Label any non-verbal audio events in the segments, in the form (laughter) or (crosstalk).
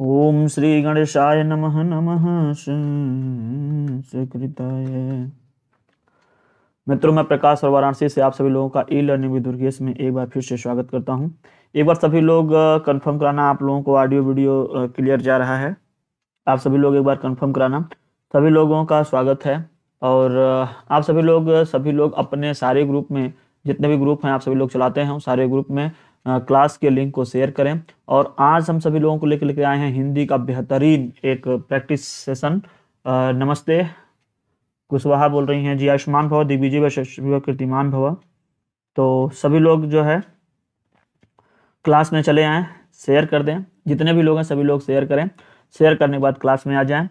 ओम श्री गणेशाय नमः नमः कृताय मित्रों मैं प्रकाश और वाराणसी से आप सभी लोगों का ई लर्निंग विद दुर्गेश में एक बार फिर से स्वागत करता हूं एक बार सभी लोग कंफर्म कराना आप लोगों को ऑडियो वीडियो क्लियर जा रहा है आप सभी लोग एक बार कंफर्म कराना सभी लोगों का स्वागत है और आप सभी लोग सभी लोग अपने सारे ग्रुप में जितने भी ग्रुप हैं आप सभी लोग चलाते हैं सारे ग्रुप में क्लास के लिंक को शेयर करें और आज हम सभी लोगों को लेकर लेकर आए हैं हिंदी का बेहतरीन एक प्रैक्टिस सेशन नमस्ते कुशवाहा बोल रही हैं जी आयुष्मान भव दिग्विजय व कीर्तिमान भव तो सभी लोग जो है क्लास में चले आएँ शेयर कर दें जितने भी लोग हैं सभी लोग शेयर करें शेयर करने के बाद क्लास में आ जाएं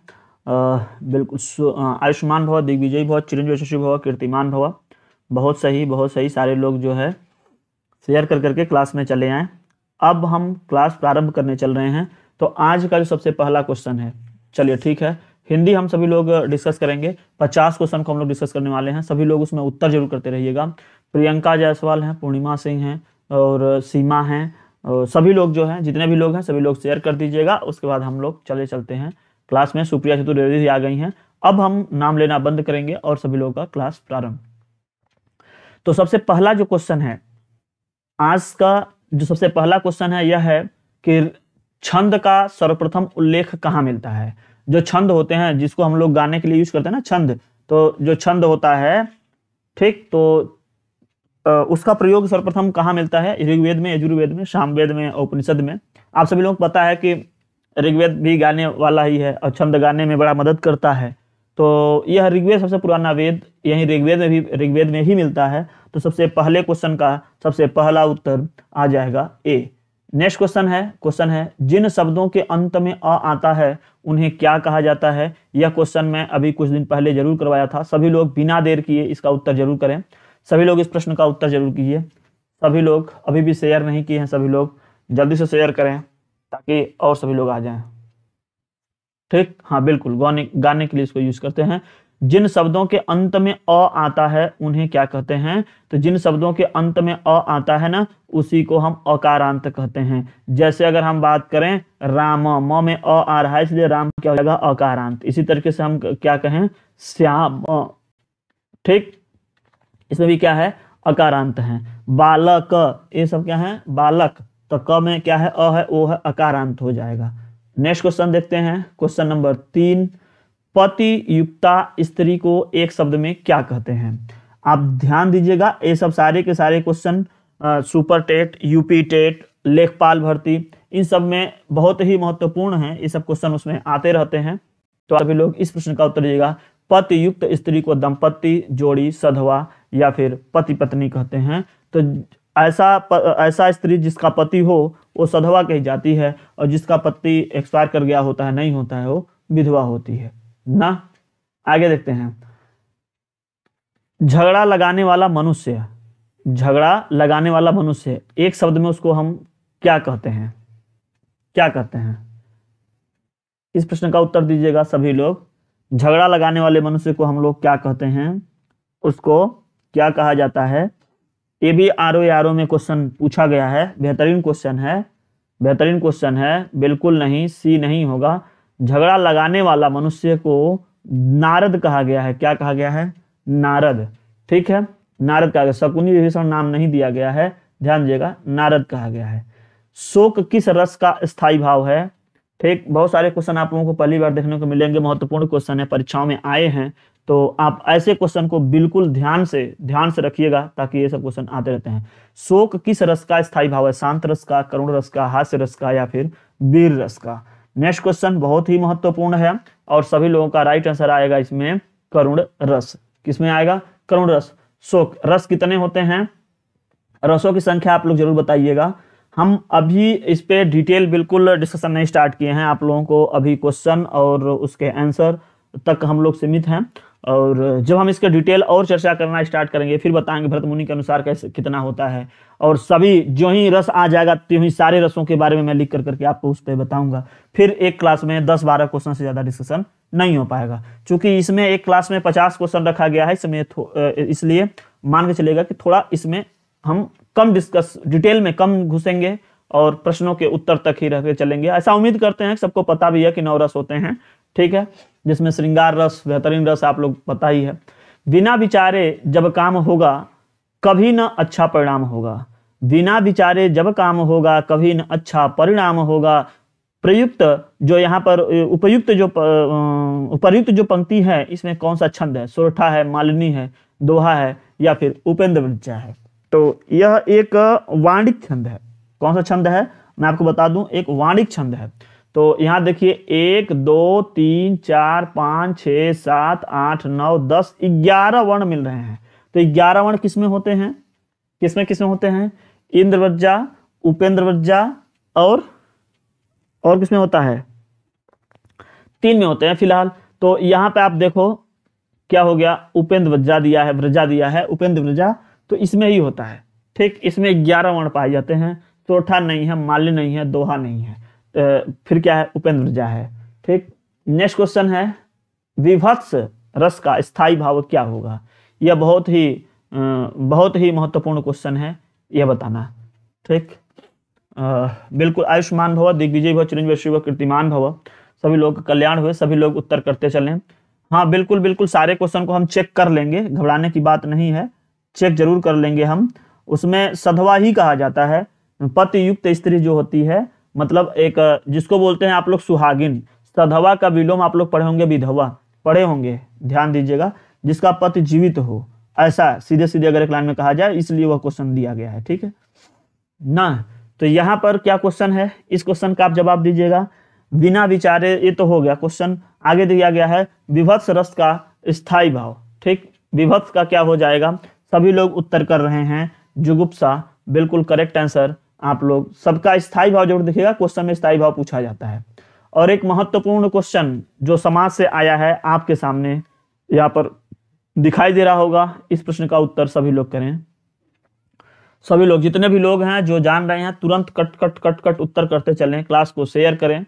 बिल्कुल आयुष्मान भव दिग्विजय भव चिरंजीव शशि भव कीर्तिमान भव बहुत सही बहुत सही सारे लोग जो है शेयर कर करके क्लास में चले आए अब हम क्लास प्रारंभ करने चल रहे हैं तो आज का जो सबसे पहला क्वेश्चन है चलिए ठीक है हिंदी हम सभी लोग डिस्कस करेंगे पचास क्वेश्चन को हम लोग डिस्कस करने वाले हैं सभी लोग उसमें उत्तर जरूर करते रहिएगा प्रियंका जायसवाल हैं पूर्णिमा सिंह हैं और सीमा हैं और सभी लोग जो हैं जितने भी लोग हैं सभी लोग शेयर कर दीजिएगा उसके बाद हम लोग चले चलते हैं क्लास में सुप्रिया चतुर्वेदी जी आ गई हैं अब हम नाम लेना बंद करेंगे और सभी लोगों का क्लास प्रारंभ तो सबसे पहला जो क्वेश्चन है आज का जो सबसे पहला क्वेश्चन है यह है कि छंद का सर्वप्रथम उल्लेख कहाँ मिलता है जो छंद होते हैं जिसको हम लोग गाने के लिए यूज करते हैं ना छंद तो जो छंद होता है ठीक तो उसका प्रयोग सर्वप्रथम कहाँ मिलता है ऋग्वेद में यजुर्वेद में सामवेद में उपनिषद में आप सभी लोग पता है कि ऋग्वेद भी गाने वाला ही है और छंद गाने में बड़ा मदद करता है तो यह ऋग्वेद सबसे पुराना वेद यही ऋग्वेद में भी ऋग्वेद में ही मिलता है तो सबसे पहले क्वेश्चन का सबसे पहला उत्तर आ जाएगा ए नेक्स्ट क्वेश्चन है क्वेश्चन है जिन शब्दों के अंत में अ आता है उन्हें क्या कहा जाता है यह क्वेश्चन मैं अभी कुछ दिन पहले जरूर करवाया था सभी लोग बिना देर किए इसका उत्तर जरूर करें सभी लोग इस प्रश्न का उत्तर जरूर कीजिए सभी लोग अभी भी शेयर नहीं किए हैं सभी लोग जल्दी से शेयर करें ताकि और सभी लोग आ जाएं ठीक हाँ बिल्कुल गाने गाने के लिए इसको यूज करते हैं जिन शब्दों के अंत में अ आता है उन्हें क्या कहते हैं तो जिन शब्दों के अंत में अ आता है ना उसी को हम अकारांत कहते हैं जैसे अगर हम बात करें राम म में अ आ रहा है इसलिए राम क्या हो जाएगा अकारांत इसी तरीके से हम क्या कहें श्याम ठीक इसमें भी क्या है अकारांत है बालक ये सब क्या है बालक तो क में क्या है अ है वो है अकारांत हो जाएगा नेक्स्ट क्वेश्चन देखते हैं क्वेश्चन नंबर तीन पति युक्ता स्त्री को एक शब्द में क्या कहते हैं आप ध्यान दीजिएगा ये सब सारे के सारे question super TET UP TET लेखपाल भर्ती इन सब में बहुत ही महत्वपूर्ण है ये सब क्वेश्चन उसमें आते रहते हैं तो सभी लोग इस प्रश्न का उत्तर दीजिएगा पति युक्त स्त्री को दंपति जोड़ी सधवा या फिर पति पत्नी कहते हैं तो ऐसा प, ऐसा स्त्री जिसका पति हो वो सधवा कही जाती है और जिसका पति एक्सपायर कर गया होता है नहीं होता है वो विधवा होती है ना आगे देखते हैं झगड़ा लगाने वाला मनुष्य झगड़ा लगाने वाला मनुष्य एक शब्द में उसको हम क्या कहते हैं क्या कहते हैं इस प्रश्न का उत्तर दीजिएगा सभी लोग झगड़ा लगाने वाले मनुष्य को हम लोग क्या कहते हैं उसको क्या कहा जाता है ये भी आर ओ आर ओ में क्वेश्चन पूछा गया है बेहतरीन क्वेश्चन है बेहतरीन क्वेश्चन है बिल्कुल नहीं सी नहीं होगा झगड़ा लगाने वाला मनुष्य को नारद कहा गया है क्या कहा गया है नारद ठीक है नारद कहा गया शकुनी विभीषण नाम नहीं दिया गया है ध्यान दिएगा नारद कहा गया है शोक किस रस का स्थायी भाव है ठीक बहुत सारे क्वेश्चन आप लोगों को पहली बार देखने को मिलेंगे महत्वपूर्ण क्वेश्चन है परीक्षाओं में आए हैं तो आप ऐसे क्वेश्चन को बिल्कुल ध्यान से ध्यान से रखिएगा ताकि ये सब क्वेश्चन आते रहते हैं शोक किस रस का स्थायी भाव है शांत रस का करुण रस का हास्य रस का या फिर वीर रस का नेक्स्ट क्वेश्चन बहुत ही महत्वपूर्ण है और सभी लोगों का राइट आंसर आएगा इसमें करुण रस किसमें आएगा करुण रस शोक रस कितने होते हैं रसों की संख्या आप लोग जरूर बताइएगा हम अभी इस पे डिटेल बिल्कुल डिस्कशन नहीं स्टार्ट किए हैं आप लोगों को अभी क्वेश्चन और उसके आंसर तक हम लोग सीमित हैं और जब हम इसका डिटेल और चर्चा करना स्टार्ट करेंगे फिर बताएंगे भरत मुनि के अनुसार कैसे कितना होता है और सभी जो ही रस आ जाएगा त्यों ही सारे रसों के बारे में मैं लिख कर करके आपको उस पर बताऊंगा फिर एक क्लास में दस बारह क्वेश्चन से ज़्यादा डिस्कशन नहीं हो पाएगा क्योंकि इसमें एक क्लास में पचास क्वेश्चन रखा गया है इसमें इसलिए मान के चलेगा कि थोड़ा इसमें हम कम डिस्कस डिटेल में कम घुसेंगे और प्रश्नों के उत्तर तक ही रह चलेंगे ऐसा उम्मीद करते हैं सबको पता भी है कि नौ रस होते हैं ठीक है जिसमें श्रृंगार रस बेहतरीन रस आप लोग पता ही है बिना विचारे जब काम होगा कभी न अच्छा परिणाम होगा बिना विचारे जब काम होगा कभी न अच्छा परिणाम होगा प्रयुक्त जो यहाँ पर उपयुक्त जो उपयुक्त जो पंक्ति है इसमें कौन सा छंद है सोरठा है मालिनी है दोहा है या फिर उपेंद्र विज्ञा है तो यह एक वाणिक छंद है कौन सा छंद है मैं आपको बता दूं एक वाणिक छंद है तो यहाँ देखिए एक दो तीन चार पाँच छ सात आठ नौ दस ग्यारह वर्ण मिल रहे हैं तो ग्यारह वर्ण किसमें होते हैं किसमें किसमें होते हैं इंद्रवज्जा उपेंद्रवज्जा और और किसमें होता है तीन में होते हैं फिलहाल तो यहाँ पे आप देखो क्या हो गया उपेंद्र दिया है व्रजा दिया है उपेंद्र व्रजा तो इसमें ही होता है ठीक इसमें ग्यारह वर्ण पाए जाते हैं चौथा नहीं है माल्य नहीं है दोहा नहीं है फिर क्या है उपेंद्र झा है ठीक नेक्स्ट क्वेश्चन है विभत्स रस का स्थायी भाव क्या होगा यह बहुत ही बहुत ही महत्वपूर्ण क्वेश्चन है यह बताना ठीक बिल्कुल आयुष्मान भव दिग्विजय भव चिरंजीव शिव कीर्तिमान भव सभी लोग कल्याण हुए सभी लोग उत्तर करते चलें हाँ बिल्कुल बिल्कुल सारे क्वेश्चन को हम चेक कर लेंगे घबराने की बात नहीं है चेक जरूर कर लेंगे हम उसमें सधवा ही कहा जाता है पति युक्त स्त्री जो होती है मतलब एक जिसको बोलते हैं आप लोग सुहागिन सधवा का विलोम आप लोग पढ़े होंगे विधवा पढ़े होंगे ध्यान दीजिएगा जिसका पति जीवित हो ऐसा सीधे सीधे अगर एक लाइन में कहा जाए इसलिए वह क्वेश्चन दिया गया है ठीक है ना तो यहाँ पर क्या क्वेश्चन है इस क्वेश्चन का आप जवाब दीजिएगा बिना विचारे ये तो हो गया क्वेश्चन आगे दिया गया है विभत्स रस का स्थायी भाव ठीक विभत्स का क्या हो जाएगा सभी लोग उत्तर कर रहे हैं जुगुप्सा बिल्कुल करेक्ट आंसर आप लोग सबका स्थायी भाव जरूर देखिएगा क्वेश्चन में स्थायी भाव पूछा जाता है और एक महत्वपूर्ण क्वेश्चन जो समाज से आया है आपके सामने यहाँ पर दिखाई दे रहा होगा इस प्रश्न का उत्तर सभी लोग करें सभी लोग जितने भी लोग हैं जो जान रहे हैं तुरंत कट कट कट कट उत्तर करते चलें क्लास को शेयर करें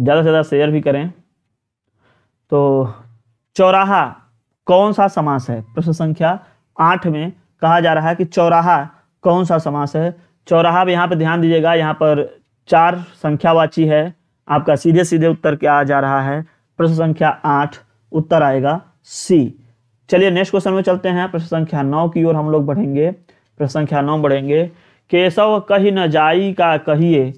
ज़्यादा से ज़्यादा शेयर भी करें तो चौराहा कौन सा समास है प्रश्न संख्या आठ में कहा जा रहा है कि चौराहा कौन सा समास है चौराहा भी यहाँ पर ध्यान दीजिएगा यहाँ पर चार संख्यावाची है आपका सीधे सीधे उत्तर क्या आ जा रहा है प्रश्न संख्या आठ उत्तर आएगा सी चलिए नेक्स्ट क्वेश्चन में चलते हैं प्रश्न संख्या नौ की ओर हम लोग बढ़ेंगे प्रश्न संख्या नौ बढ़ेंगे केशव कही न जाई का कहिए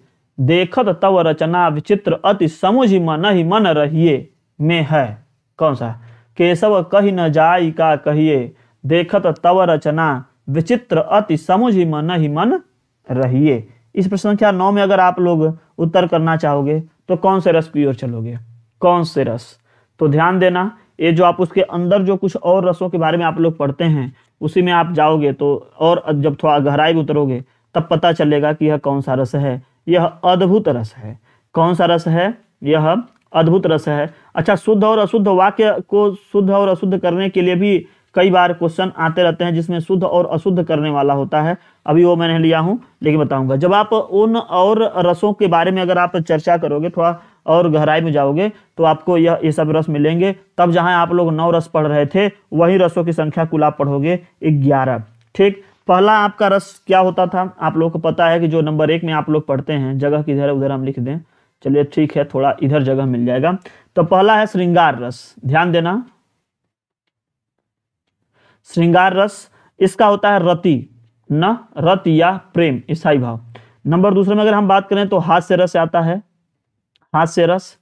देखत तव रचना विचित्र अति समुझ मन ही मन रहिए में है कौन सा केशव कही न जाई का कहिए देखत तव रचना विचित्र अति समुझ मन ही मन रहिए इस प्रश्न संख्या नौ में अगर आप लोग उत्तर करना चाहोगे तो कौन से रस की ओर चलोगे कौन से रस तो ध्यान देना ये जो आप उसके अंदर जो कुछ और रसों के बारे में आप लोग पढ़ते हैं उसी में आप जाओगे तो और जब थोड़ा गहराई उतरोगे तब पता चलेगा कि यह कौन सा रस है यह अद्भुत रस है कौन सा रस है यह अद्भुत रस है अच्छा शुद्ध और अशुद्ध वाक्य को शुद्ध और अशुद्ध करने के लिए भी कई बार क्वेश्चन आते रहते हैं जिसमें शुद्ध और अशुद्ध करने वाला होता है अभी वो मैंने लिया हूँ लेकिन बताऊंगा जब आप उन और रसों के बारे में अगर आप चर्चा करोगे थोड़ा और गहराई में जाओगे तो आपको यह ये सब रस मिलेंगे तब जहां आप लोग नौ रस पढ़ रहे थे वही रसों की संख्या कुल आप पढ़ोगे ग्यारह ठीक पहला आपका रस क्या होता था आप लोग को पता है कि जो नंबर एक में आप लोग पढ़ते हैं जगह किधर उधर हम लिख दें चलिए ठीक है थोड़ा इधर जगह मिल जाएगा तो पहला है श्रृंगार रस ध्यान देना श्रृंगार रस इसका होता है रति न रत या प्रेम ईसाई भाव नंबर दूसरे में अगर हम बात करें तो हास्य रस आता है हास्य रस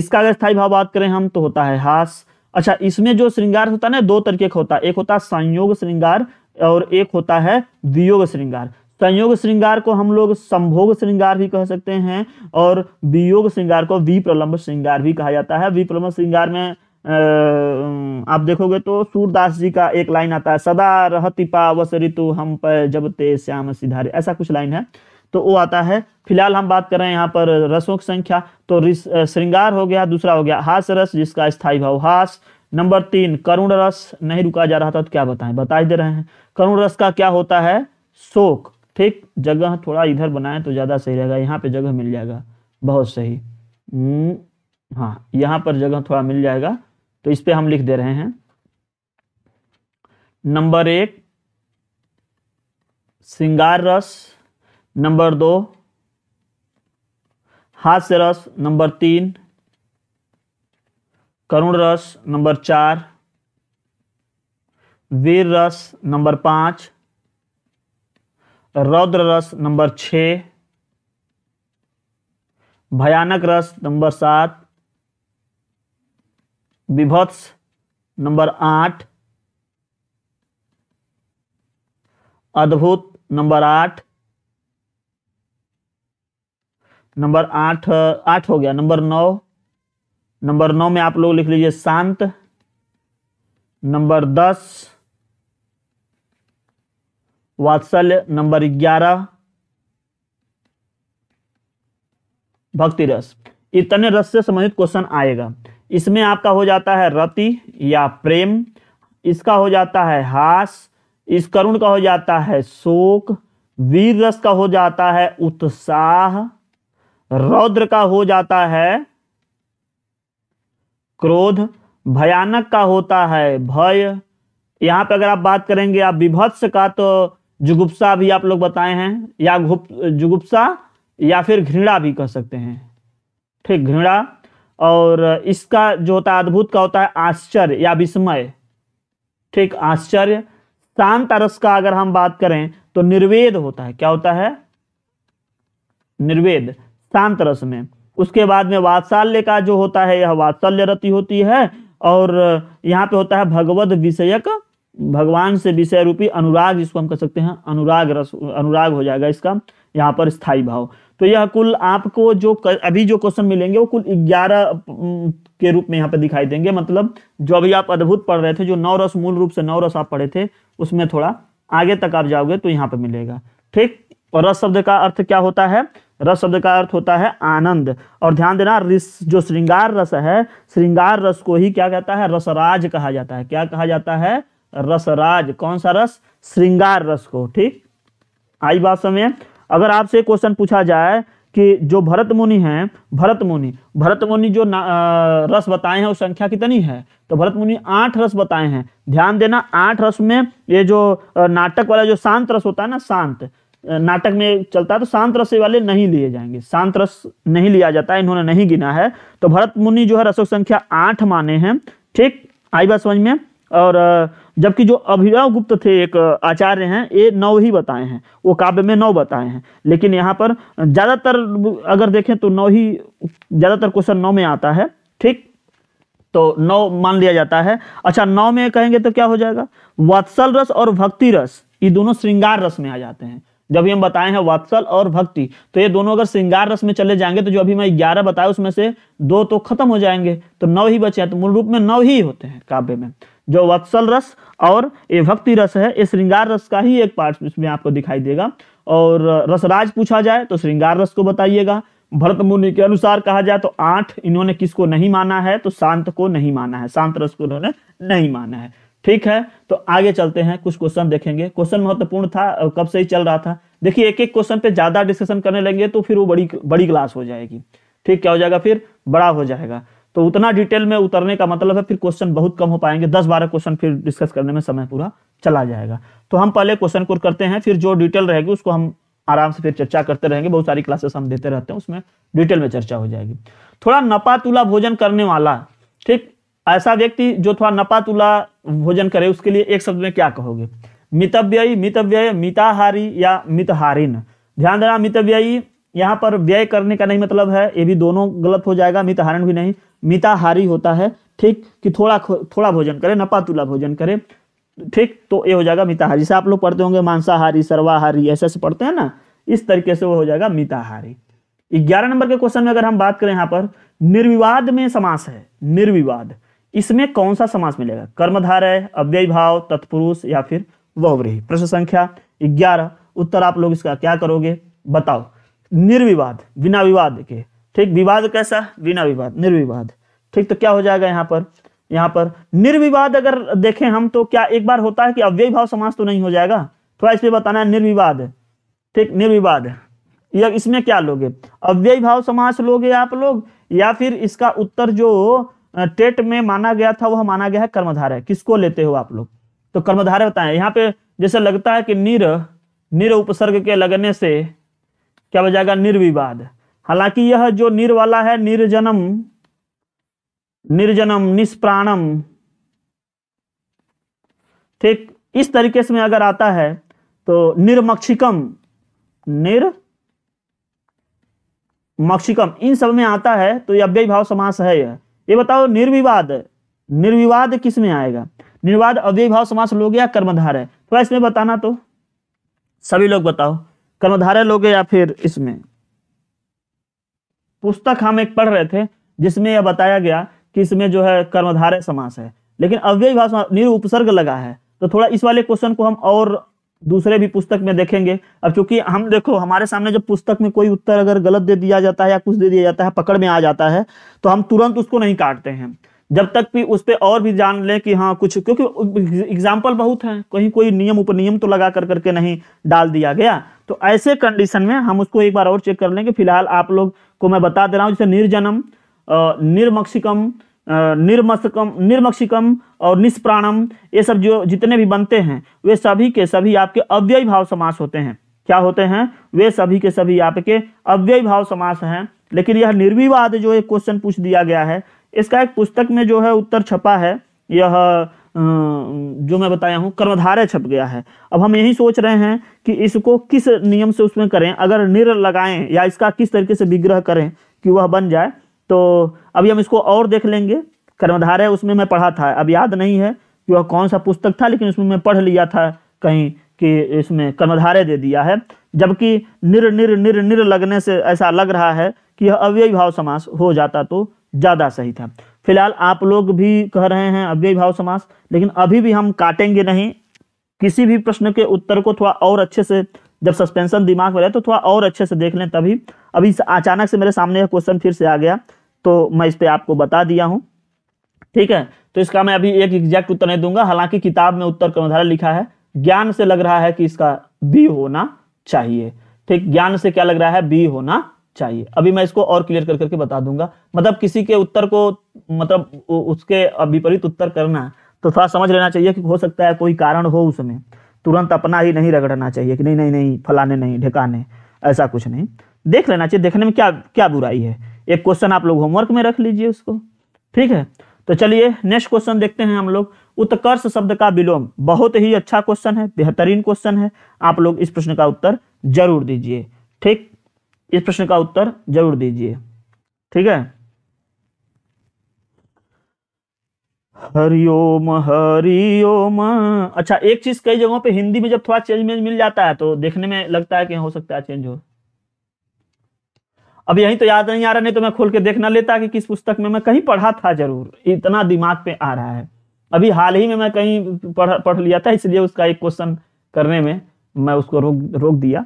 इसका अगर स्थाई भाव बात करें हम तो होता है हास अच्छा इसमें जो श्रृंगार होता है ना दो तरीके का होता है एक होता है संयोग श्रृंगार और एक होता है वियोग श्रृंगार संयोग श्रृंगार को हम लोग संभोग श्रृंगार भी कह सकते हैं और वियोग श्रृंगार को विप्रलम्ब श्रृंगार भी कहा जाता है विप्रलम्ब श्रृंगार में आप देखोगे तो सूरदास जी का एक लाइन आता है सदा रहति पावस ऋतु हम पर जब ते श्याम सिधारे ऐसा कुछ लाइन है तो वो आता है फिलहाल हम बात कर रहे हैं यहाँ पर रसों की संख्या तो श्रृंगार हो गया दूसरा हो गया हास रस जिसका स्थायी भाव हास नंबर तीन करुण रस नहीं रुका जा रहा था तो क्या बताएं बता दे रहे हैं करुण रस का क्या होता है शोक ठीक जगह थोड़ा इधर बनाएं तो ज़्यादा सही रहेगा यहाँ पे जगह मिल जाएगा बहुत सही हाँ यहाँ पर जगह थोड़ा मिल जाएगा तो इस पर हम लिख दे रहे हैं नंबर एक श्रृंगार रस नंबर दो हास्य रस नंबर तीन करुण रस नंबर चार वीर रस नंबर पांच रौद्र रस नंबर छ भयानक रस नंबर सात विभत्स नंबर आठ अद्भुत नंबर आठ नंबर आठ आठ हो गया नंबर नौ नंबर नौ में आप लोग लिख लीजिए शांत नंबर दस वात्सल्य नंबर ग्यारह भक्ति रस इतने रस से संबंधित क्वेश्चन आएगा इसमें आपका हो जाता है रति या प्रेम इसका हो जाता है हास इस करुण का हो जाता है शोक वीर रस का हो जाता है उत्साह रौद्र का हो जाता है क्रोध भयानक का होता है भय यहां पर अगर आप बात करेंगे आप विभत्स का तो जुगुप्सा भी आप लोग बताए हैं या जुगुप्सा या फिर घृणा भी कह सकते हैं ठीक घृणा और इसका जो होता है अद्भुत का होता है आश्चर्य या विस्मय ठीक आश्चर्य शांत अरस का अगर हम बात करें तो निर्वेद होता है क्या होता है निर्वेद शांत रस में उसके बाद में वात्सल्य का जो होता है यह वात्सल्य रति होती है और यहाँ पे होता है भगवत विषयक भगवान से विषय रूपी अनुराग जिसको हम कह सकते हैं अनुराग रस अनुराग हो जाएगा इसका यहाँ पर स्थायी भाव तो यह कुल आपको जो कर, अभी जो क्वेश्चन मिलेंगे वो कुल 11 के रूप में यहाँ पे दिखाई देंगे मतलब जो अभी आप अद्भुत पढ़ रहे थे जो नौ रस मूल रूप से नौ रस आप पढ़े थे उसमें थोड़ा आगे तक आप जाओगे तो यहाँ पे मिलेगा ठीक और रस शब्द का अर्थ क्या होता है रस शब्द का अर्थ होता है आनंद और ध्यान देना रिस जो श्रृंगार रस है श्रृंगार रस को ही क्या कहता है रसराज कहा जाता है क्या कहा जाता है रसराज कौन सा रस श्रृंगार रस को ठीक आई बात समय अगर आपसे क्वेश्चन पूछा जाए कि जो भरत मुनि है भरत मुनि भरत मुनि जो रस बताए हैं वो संख्या कितनी है तो भरत मुनि आठ रस बताए हैं ध्यान देना आठ रस में ये जो नाटक वाला जो शांत रस होता है ना शांत नाटक में चलता है तो शांत रस वाले नहीं लिए जाएंगे शांत रस नहीं लिया जाता है इन्होंने नहीं गिना है तो भरत मुनि जो है रसों संख्या आठ माने हैं ठीक आई बात समझ में और जबकि जो अभिनव गुप्त थे एक आचार्य हैं ये नौ ही बताए हैं वो काव्य में नौ बताए हैं लेकिन यहाँ पर ज़्यादातर अगर देखें तो नौ ही ज़्यादातर क्वेश्चन नौ में आता है ठीक तो नौ मान लिया जाता है अच्छा नौ में कहेंगे तो क्या हो जाएगा वात्सल रस और भक्ति रस ये दोनों श्रृंगार रस में आ जाते हैं जब हम बताए हैं वात्सल और भक्ति तो ये दोनों अगर श्रृंगार रस में चले जाएंगे तो जो अभी मैं ग्यारह बताया उसमें से दो तो खत्म हो जाएंगे तो नौ ही बचे हैं तो मूल रूप में नौ ही होते हैं काव्य में जो वत्सल रस और ये भक्ति रस है ये श्रृंगार रस का ही एक पार्ट इसमें आपको दिखाई देगा और रसराज पूछा जाए तो श्रृंगार रस को बताइएगा भरत मुनि के अनुसार कहा जाए तो आठ इन्होंने किसको नहीं माना है तो शांत को नहीं माना है शांत रस को इन्होंने नहीं माना है ठीक है तो आगे चलते हैं कुछ क्वेश्चन देखेंगे क्वेश्चन महत्वपूर्ण था कब से ही चल रहा था देखिए एक एक क्वेश्चन पे ज्यादा डिस्कशन करने लगेंगे तो फिर वो बड़ी बड़ी क्लास हो जाएगी ठीक क्या हो जाएगा फिर बड़ा हो जाएगा तो उतना डिटेल में उतरने का मतलब है फिर क्वेश्चन बहुत कम हो पाएंगे दस बारह क्वेश्चन फिर डिस्कस करने में समय पूरा चला जाएगा तो हम पहले क्वेश्चन को करते हैं फिर जो डिटेल रहेगी उसको हम आराम से फिर चर्चा करते रहेंगे बहुत सारी क्लासेस हम देते रहते हैं उसमें डिटेल में चर्चा हो जाएगी थोड़ा नपातुला भोजन करने वाला ठीक ऐसा व्यक्ति जो थोड़ा नपातुला भोजन करे उसके लिए एक शब्द में क्या कहोगे मितव्ययी मितव्यय मिताहारी या मितहारिन ध्यान देना मितव्ययी यहाँ पर व्यय करने का नहीं मतलब है ये भी दोनों गलत हो जाएगा मिताहारण भी नहीं मिताहारी होता है ठीक कि थोड़ा थोड़ा भोजन करें नपातुला भोजन करें ठीक तो ये हो जाएगा मिताहारी से आप लोग पढ़ते होंगे मांसाहारी सर्वाहारी ऐसे ऐसे पढ़ते हैं ना इस तरीके से वो हो जाएगा मिताहारी ग्यारह नंबर के क्वेश्चन में अगर हम बात करें यहाँ पर निर्विवाद में समास है निर्विवाद इसमें कौन सा समास मिलेगा कर्मधार है अव्यय भाव तत्पुरुष या फिर वह प्रश्न संख्या ग्यारह उत्तर आप लोग इसका क्या करोगे बताओ निर्विवाद बिना विवाद के ठीक विवाद कैसा बिना विवाद निर्विवाद ठीक तो क्या हो जाएगा यहाँ पर यहाँ पर निर्विवाद अगर देखें हम तो क्या एक बार होता है कि अव्यय भाव समास तो नहीं हो जाएगा थोड़ा इसमें बताना है निर्विवाद ठीक निर्विवाद या इसमें क्या लोगे अव्यय भाव समास लोगे आप लोग या फिर इसका उत्तर जो टेट में माना गया था वह माना गया है कर्मधारय किसको लेते हो आप लोग तो कर्मधारय बताए यहाँ पे जैसे लगता है कि निर निर उपसर्ग के लगने से क्या हो जाएगा निर्विवाद हालांकि यह जो निर वाला है निर्जनम निर्जनम निष्प्राणम ठीक इस तरीके से में अगर आता है तो निर्मक्षिकम निर मक्षिकम इन सब में आता है तो यह अव्यय भाव समास है यह ये बताओ निर्विवाद निर्विवाद किस में आएगा निर्वाद अव्यय भाव समास लोग या कर्मधार है थोड़ा तो इसमें बताना तो सभी लोग बताओ कर्मधारय लोगे या फिर इसमें पुस्तक हम एक पढ़ रहे थे जिसमें यह बताया गया कि इसमें जो है कर्मधारय समास है लेकिन अव्यय भाव उपसर्ग लगा है तो थोड़ा इस वाले क्वेश्चन को हम और दूसरे भी पुस्तक में देखेंगे अब चूंकि हम देखो हमारे सामने जब पुस्तक में कोई उत्तर अगर गलत दे दिया जाता है या कुछ दे दिया जाता है पकड़ में आ जाता है तो हम तुरंत उसको नहीं काटते हैं जब तक भी उस पर और भी जान लें कि हाँ कुछ क्योंकि एग्जाम्पल बहुत हैं कहीं कोई नियम उपनियम तो लगा कर करके नहीं डाल दिया गया तो ऐसे कंडीशन में हम उसको एक बार और चेक कर लेंगे फिलहाल आप लोग को मैं बता दे रहा हूँ जैसे निर्जनम निर्मक्षिकम निर्मसकम निर्मक्षिकम और निष्प्राणम ये सब जो जितने भी बनते हैं वे सभी के सभी आपके अव्यय भाव समास होते हैं क्या होते हैं वे सभी के सभी आपके अव्यय भाव समास हैं लेकिन यह निर्विवाद जो एक क्वेश्चन पूछ दिया गया है इसका एक पुस्तक में जो है उत्तर छपा है यह जो मैं बताया हूँ कर्मधारय छप गया है अब हम यही सोच रहे हैं कि इसको किस नियम से उसमें करें अगर निर लगाएं या इसका किस तरीके से विग्रह करें कि वह बन जाए तो अभी हम इसको और देख लेंगे कर्मधारय उसमें मैं पढ़ा था अब याद नहीं है कि वह कौन सा पुस्तक था लेकिन उसमें मैं पढ़ लिया था कहीं कि इसमें कर्मधारय दे दिया है जबकि निर निर निर निर लगने से ऐसा लग रहा है कि यह अव्ययी भाव समास हो जाता तो ज़्यादा सही था फिलहाल आप लोग भी कह रहे हैं अव्यय भाव समास लेकिन अभी भी हम काटेंगे नहीं किसी भी प्रश्न के उत्तर को थोड़ा और अच्छे से जब सस्पेंशन दिमाग में रहे तो थोड़ा और अच्छे से देख लें तभी अभी अचानक से मेरे सामने क्वेश्चन फिर से आ गया तो मैं इस पर आपको बता दिया हूँ ठीक है तो इसका मैं अभी एक एग्जैक्ट उत्तर नहीं दूंगा हालांकि किताब में उत्तर क्रमधारा लिखा है ज्ञान से लग रहा है कि इसका बी होना चाहिए ठीक ज्ञान से क्या लग रहा है बी होना चाहिए अभी मैं इसको और क्लियर कर करके बता दूंगा मतलब किसी के उत्तर को मतलब उसके विपरीत उत्तर करना तो थोड़ा समझ लेना चाहिए कि हो सकता है कोई कारण हो उसमें तुरंत अपना ही नहीं रगड़ना चाहिए कि नहीं नहीं नहीं फलाने नहीं ढिकाने ऐसा कुछ नहीं देख लेना चाहिए देखने में क्या क्या बुराई है एक क्वेश्चन आप लोग होमवर्क में रख लीजिए उसको ठीक है तो चलिए नेक्स्ट क्वेश्चन देखते हैं हम लोग उत्कर्ष शब्द का विलोम बहुत ही अच्छा क्वेश्चन है बेहतरीन क्वेश्चन है आप लोग इस प्रश्न का उत्तर जरूर दीजिए ठीक इस प्रश्न का उत्तर जरूर दीजिए ठीक है हरिओम हरिओम अच्छा एक चीज कई जगहों पे हिंदी में जब थोड़ा चेंज में मिल जाता है तो देखने में लगता है कि हो सकता है चेंज हो अब यही तो याद नहीं आ रहा नहीं तो मैं खोल के देखना लेता कि किस पुस्तक में मैं कहीं पढ़ा था जरूर इतना दिमाग पे आ रहा है अभी हाल ही में मैं कहीं पढ़ पढ़ लिया था इसलिए उसका एक क्वेश्चन करने में मैं उसको रोक रोक दिया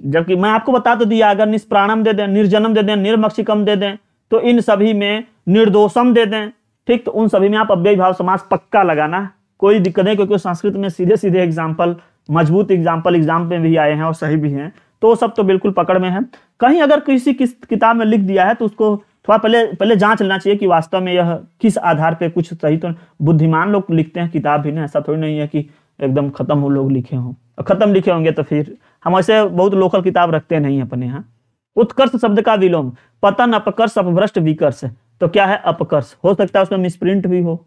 जबकि मैं आपको बता तो दिया अगर निष्प्राणम दे दें निर्जनम दे दें निर्मक्षिकम दे दें तो इन सभी में निर्दोषम दे दें ठीक तो उन सभी में आप अव्यय भाव समास पक्का लगाना कोई दिक्कत नहीं क्योंकि संस्कृत में सीधे सीधे एग्जाम्पल मजबूत एग्जाम्पल एग्जाम में भी आए हैं और सही भी हैं तो सब तो बिल्कुल पकड़ में है कहीं अगर किसी किस किताब में लिख दिया है तो उसको थोड़ा पहले पहले जांच लेना चाहिए कि वास्तव में यह किस आधार पे कुछ सही तो बुद्धिमान लोग लिखते हैं किताब भी ना ऐसा थोड़ी नहीं है कि एकदम खत्म हो लोग लिखे हों खत्म लिखे होंगे तो फिर हम ऐसे बहुत लोकल किताब रखते नहीं अपने यहाँ उत्कर्ष शब्द का विलोम पतन अपकर्ष अपभ्रष्ट विकर्ष तो क्या है अपकर्ष हो सकता है उसमें मिसप्रिंट भी हो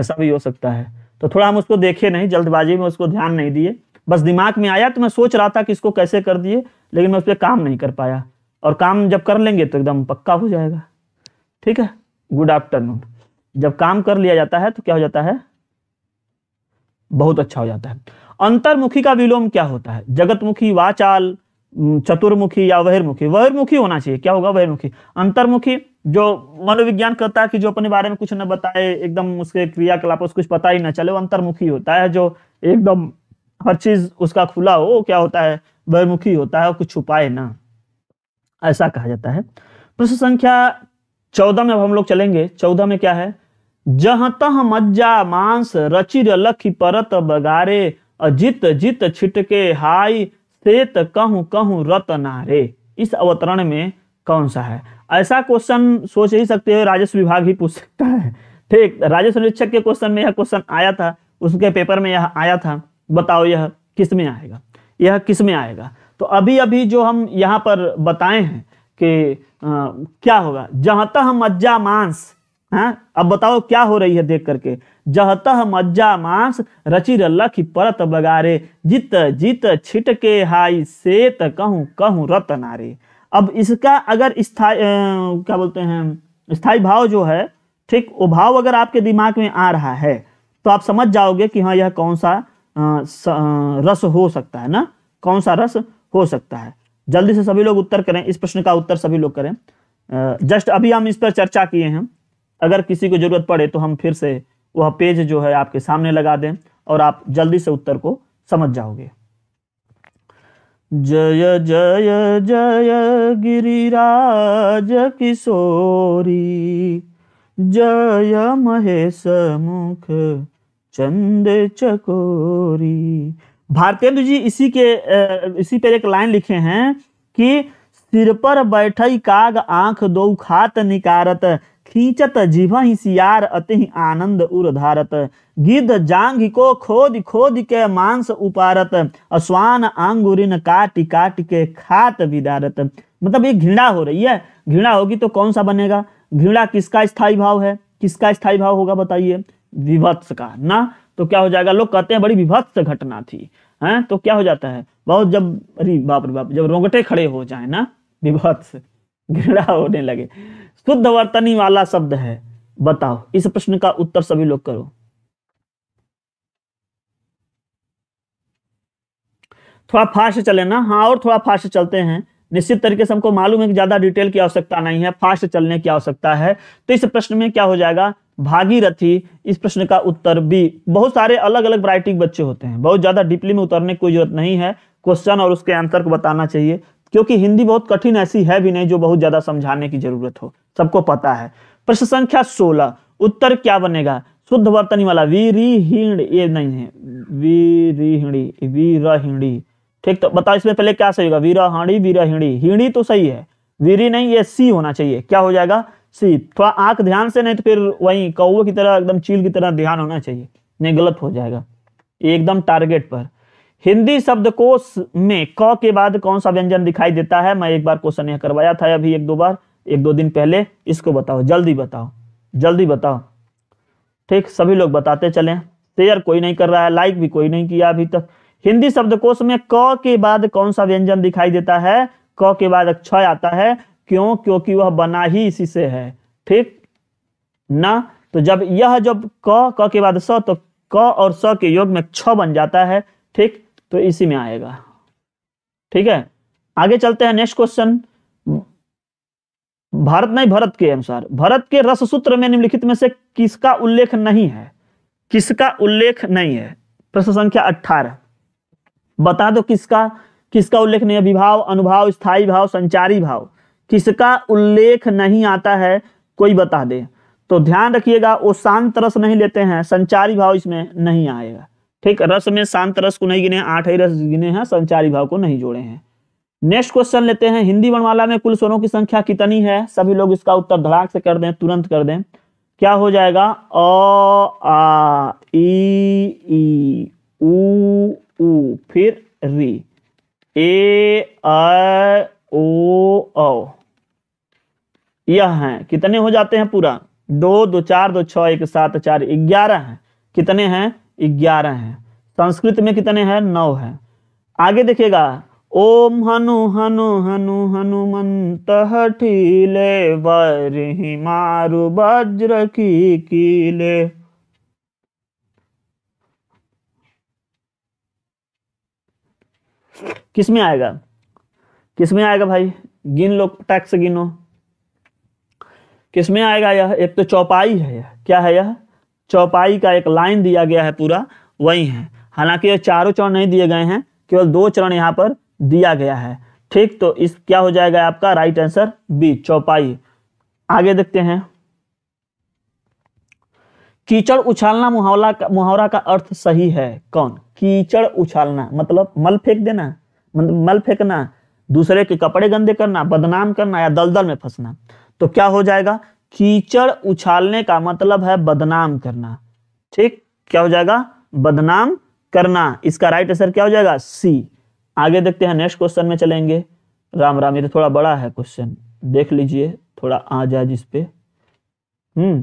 ऐसा भी हो सकता है तो थोड़ा हम उसको देखे नहीं जल्दबाजी में उसको ध्यान नहीं दिए बस दिमाग में आया तो मैं सोच रहा था कि इसको कैसे कर दिए लेकिन मैं उस पर काम नहीं कर पाया और काम जब कर लेंगे तो एकदम पक्का हो जाएगा ठीक है गुड आफ्टरनून जब काम कर लिया जाता है तो क्या हो जाता है बहुत अच्छा हो जाता है अंतर्मुखी का विलोम क्या होता है जगतमुखी वाचाल चतुर्मुखी या वहिर्मुखी वहिर्मुखी होना चाहिए क्या होगा वहिर्मुखी अंतर्मुखी जो मनोविज्ञान कहता है कि जो अपने बारे में कुछ न बताए एकदम उसके क्रियाकलाप कुछ पता ही ना चले वो अंतर्मुखी होता है जो एकदम हर चीज उसका खुला हो क्या होता है वहिर्मुखी होता है कुछ छुपाए ना ऐसा कहा जाता है प्रश्न संख्या चौदह में अब हम लोग चलेंगे चौदह में क्या है जह तह मज्जा मांस रचिर लख परत बगारे अजित जित छिटके हाय सेत कहूँ कहूँ रतनारे इस अवतरण में कौन सा है ऐसा क्वेश्चन सोच ही सकते हो राजस्व विभाग ही पूछ सकता है ठीक राजस्व निरीक्षक के क्वेश्चन में यह क्वेश्चन आया था उसके पेपर में यह आया था बताओ यह किस में आएगा यह किस में आएगा तो अभी अभी जो हम यहाँ पर बताए हैं कि आ, क्या होगा जहां तक मज्जा मांस है हाँ? अब बताओ क्या हो रही है देख करके जहतह मज्जा मांस रचिर लख परत बगारे जित जित छिटके हाई सेत कहूँ कहूँ रत नारे अब इसका अगर स्थाई क्या बोलते हैं स्थाई भाव जो है ठीक वो भाव अगर आपके दिमाग में आ रहा है तो आप समझ जाओगे कि हाँ यह कौन सा आ, स, आ, रस हो सकता है ना कौन सा रस हो सकता है जल्दी से सभी लोग उत्तर करें इस प्रश्न का उत्तर सभी लोग करें आ, जस्ट अभी हम इस पर चर्चा किए हैं अगर किसी को जरूरत पड़े तो हम फिर से वह पेज जो है आपके सामने लगा दें और आप जल्दी से उत्तर को समझ जाओगे जय जय जय गिरिराज किशोरी जय महेश मुख चंद चकोरी भारतेंद्र जी इसी के इसी पर एक लाइन लिखे हैं कि सिर पर बैठ काग आंख दो खात निकारत खींचत जीवा ही सियार अति आनंद उर धारत गिद्ध जांघ को खोद खोद के मांस उपारत अश्वान आंगुरिन काट काट के खात विदारत मतलब ये घृणा हो रही है घृणा होगी तो कौन सा बनेगा घृणा किसका स्थायी भाव है किसका स्थायी भाव होगा बताइए विभत्स का ना तो क्या हो जाएगा लोग कहते हैं बड़ी विभत्स घटना थी हैं तो क्या हो जाता है बहुत जब अरे बाप रे बाप जब रोंगटे खड़े हो जाए ना विभत्स घृणा होने लगे शुद्ध वर्तनी वाला शब्द है बताओ इस प्रश्न का उत्तर सभी लोग करो थोड़ा फास्ट चले ना हाँ और थोड़ा फास्ट चलते हैं निश्चित तरीके से हमको मालूम है कि ज्यादा डिटेल की आवश्यकता नहीं है फास्ट चलने की आवश्यकता है तो इस प्रश्न में क्या हो जाएगा भागीरथी इस प्रश्न का उत्तर भी बहुत सारे अलग अलग वरायटी के बच्चे होते हैं बहुत ज्यादा डीपली में उतरने की जरूरत नहीं है क्वेश्चन और उसके आंसर को बताना चाहिए क्योंकि हिंदी बहुत कठिन ऐसी है भी नहीं जो बहुत ज्यादा समझाने की जरूरत हो सबको पता है प्रश्न संख्या सोलह उत्तर क्या बनेगा शुद्ध वर्तनी वाला वीरिहिण ये नहीं है वीरिहिणी वीरहिणी ठीक तो बताओ इसमें पहले क्या सही होगा वीरहाणी वीरहिणी हिणी तो सही है वीरी नहीं ये सी होना चाहिए क्या हो जाएगा सी थोड़ा आंख ध्यान से नहीं तो फिर वही कौ की तरह एकदम चील की तरह ध्यान होना चाहिए नहीं गलत हो जाएगा एकदम टारगेट पर हिंदी शब्दकोश में क के बाद कौन सा व्यंजन दिखाई देता है मैं एक बार क्वेश्चन यह करवाया था अभी एक दो बार एक दो दिन पहले इसको बताओ जल्दी बताओ जल्दी बताओ ठीक सभी लोग बताते चले शेयर कोई नहीं कर रहा है लाइक भी कोई नहीं किया अभी तक हिंदी शब्दकोश में क के बाद कौन सा व्यंजन दिखाई देता है क के बाद अक्षय आता है क्यों क्योंकि वह बना ही इसी से है ठीक ना तो जब यह जब क क के बाद स तो क और स के योग में क्ष बन जाता है ठीक तो इसी में आएगा ठीक है आगे चलते हैं नेक्स्ट क्वेश्चन भारत नहीं भरत के अनुसार भरत के रस सूत्र में निम्नलिखित में से किसका उल्लेख नहीं है किसका उल्लेख नहीं है प्रश्न संख्या अठारह बता दो किसका किसका उल्लेख नहीं है विभाव अनुभाव स्थायी भाव संचारी भाव किसका उल्लेख नहीं आता है कोई बता दे तो ध्यान रखिएगा वो शांत रस नहीं लेते हैं संचारी भाव इसमें नहीं आएगा ठीक रस में शांत रस को नहीं गिने आठ ही रस गिने हैं संचारी भाव को नहीं जोड़े हैं नेक्स्ट क्वेश्चन लेते हैं हिंदी वर्णमाला में कुल स्वरों की संख्या कितनी है सभी लोग इसका उत्तर धड़ाक से कर दें तुरंत कर दें क्या हो जाएगा अ आ ई ई उ फिर री ए ओ यह है कितने हो जाते हैं पूरा दो दो चार दो छ एक सात चार ग्यारह है कितने हैं ग्यारह हैं संस्कृत में कितने हैं नौ हैं आगे देखिएगा ओम हनु हनु हनु हनुमंत हठीले बरहि मारु वज्र की कीले किस में आएगा किस में आएगा भाई गिन लो टैक्स गिनो किस में आएगा यह एक तो चौपाई है यह क्या है यह चौपाई का एक लाइन दिया गया है पूरा वही है हालांकि ये चारों चरण नहीं दिए गए हैं केवल दो चरण यहाँ पर दिया गया है ठीक तो इस क्या हो जाएगा आपका राइट आंसर बी चौपाई आगे देखते हैं कीचड़ उछालना मुहावला का मुहावरा का अर्थ सही है कौन कीचड़ उछालना मतलब मल फेंक देना मतलब मल फेंकना दूसरे के कपड़े गंदे करना बदनाम करना या दलदल में फंसना तो क्या हो जाएगा कीचड़ उछालने का मतलब है बदनाम करना ठीक क्या हो जाएगा बदनाम करना इसका राइट आंसर क्या हो जाएगा सी आगे देखते हैं नेक्स्ट क्वेश्चन में चलेंगे राम राम ये तो थोड़ा बड़ा है क्वेश्चन देख लीजिए थोड़ा आ जाए जिसपे हम्म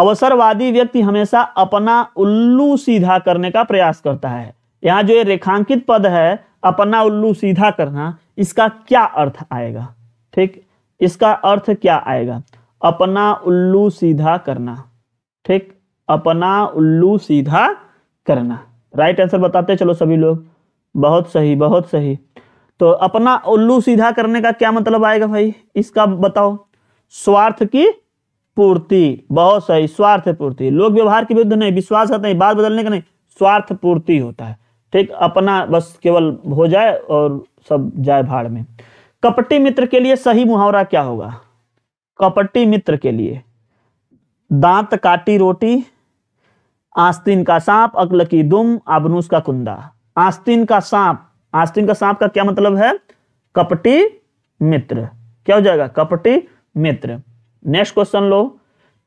अवसरवादी व्यक्ति हमेशा अपना उल्लू सीधा करने का प्रयास करता है यहां जो ये रेखांकित पद है अपना उल्लू सीधा करना इसका क्या अर्थ आएगा ठीक इसका अर्थ क्या आएगा अपना उल्लू सीधा करना ठीक अपना उल्लू सीधा करना राइट आंसर बताते चलो सभी लोग बहुत सही बहुत सही तो अपना उल्लू सीधा करने का क्या मतलब आएगा भाई इसका बताओ स्वार्थ की पूर्ति बहुत सही स्वार्थ पूर्ति लोग व्यवहार के विरुद्ध नहीं विश्वासघात नहीं बात बदलने का नहीं स्वार्थ पूर्ति होता है ठीक अपना बस केवल हो जाए और सब जाए भाड़ में कपटी मित्र के लिए सही मुहावरा क्या होगा कपटी मित्र के लिए दांत काटी रोटी आस्तीन का सांप अकल की दुम आबनूस का कुंदा आस्तीन का सांप आस्तीन का सांप का क्या मतलब है कपटी मित्र क्या हो जाएगा कपटी मित्र नेक्स्ट क्वेश्चन लो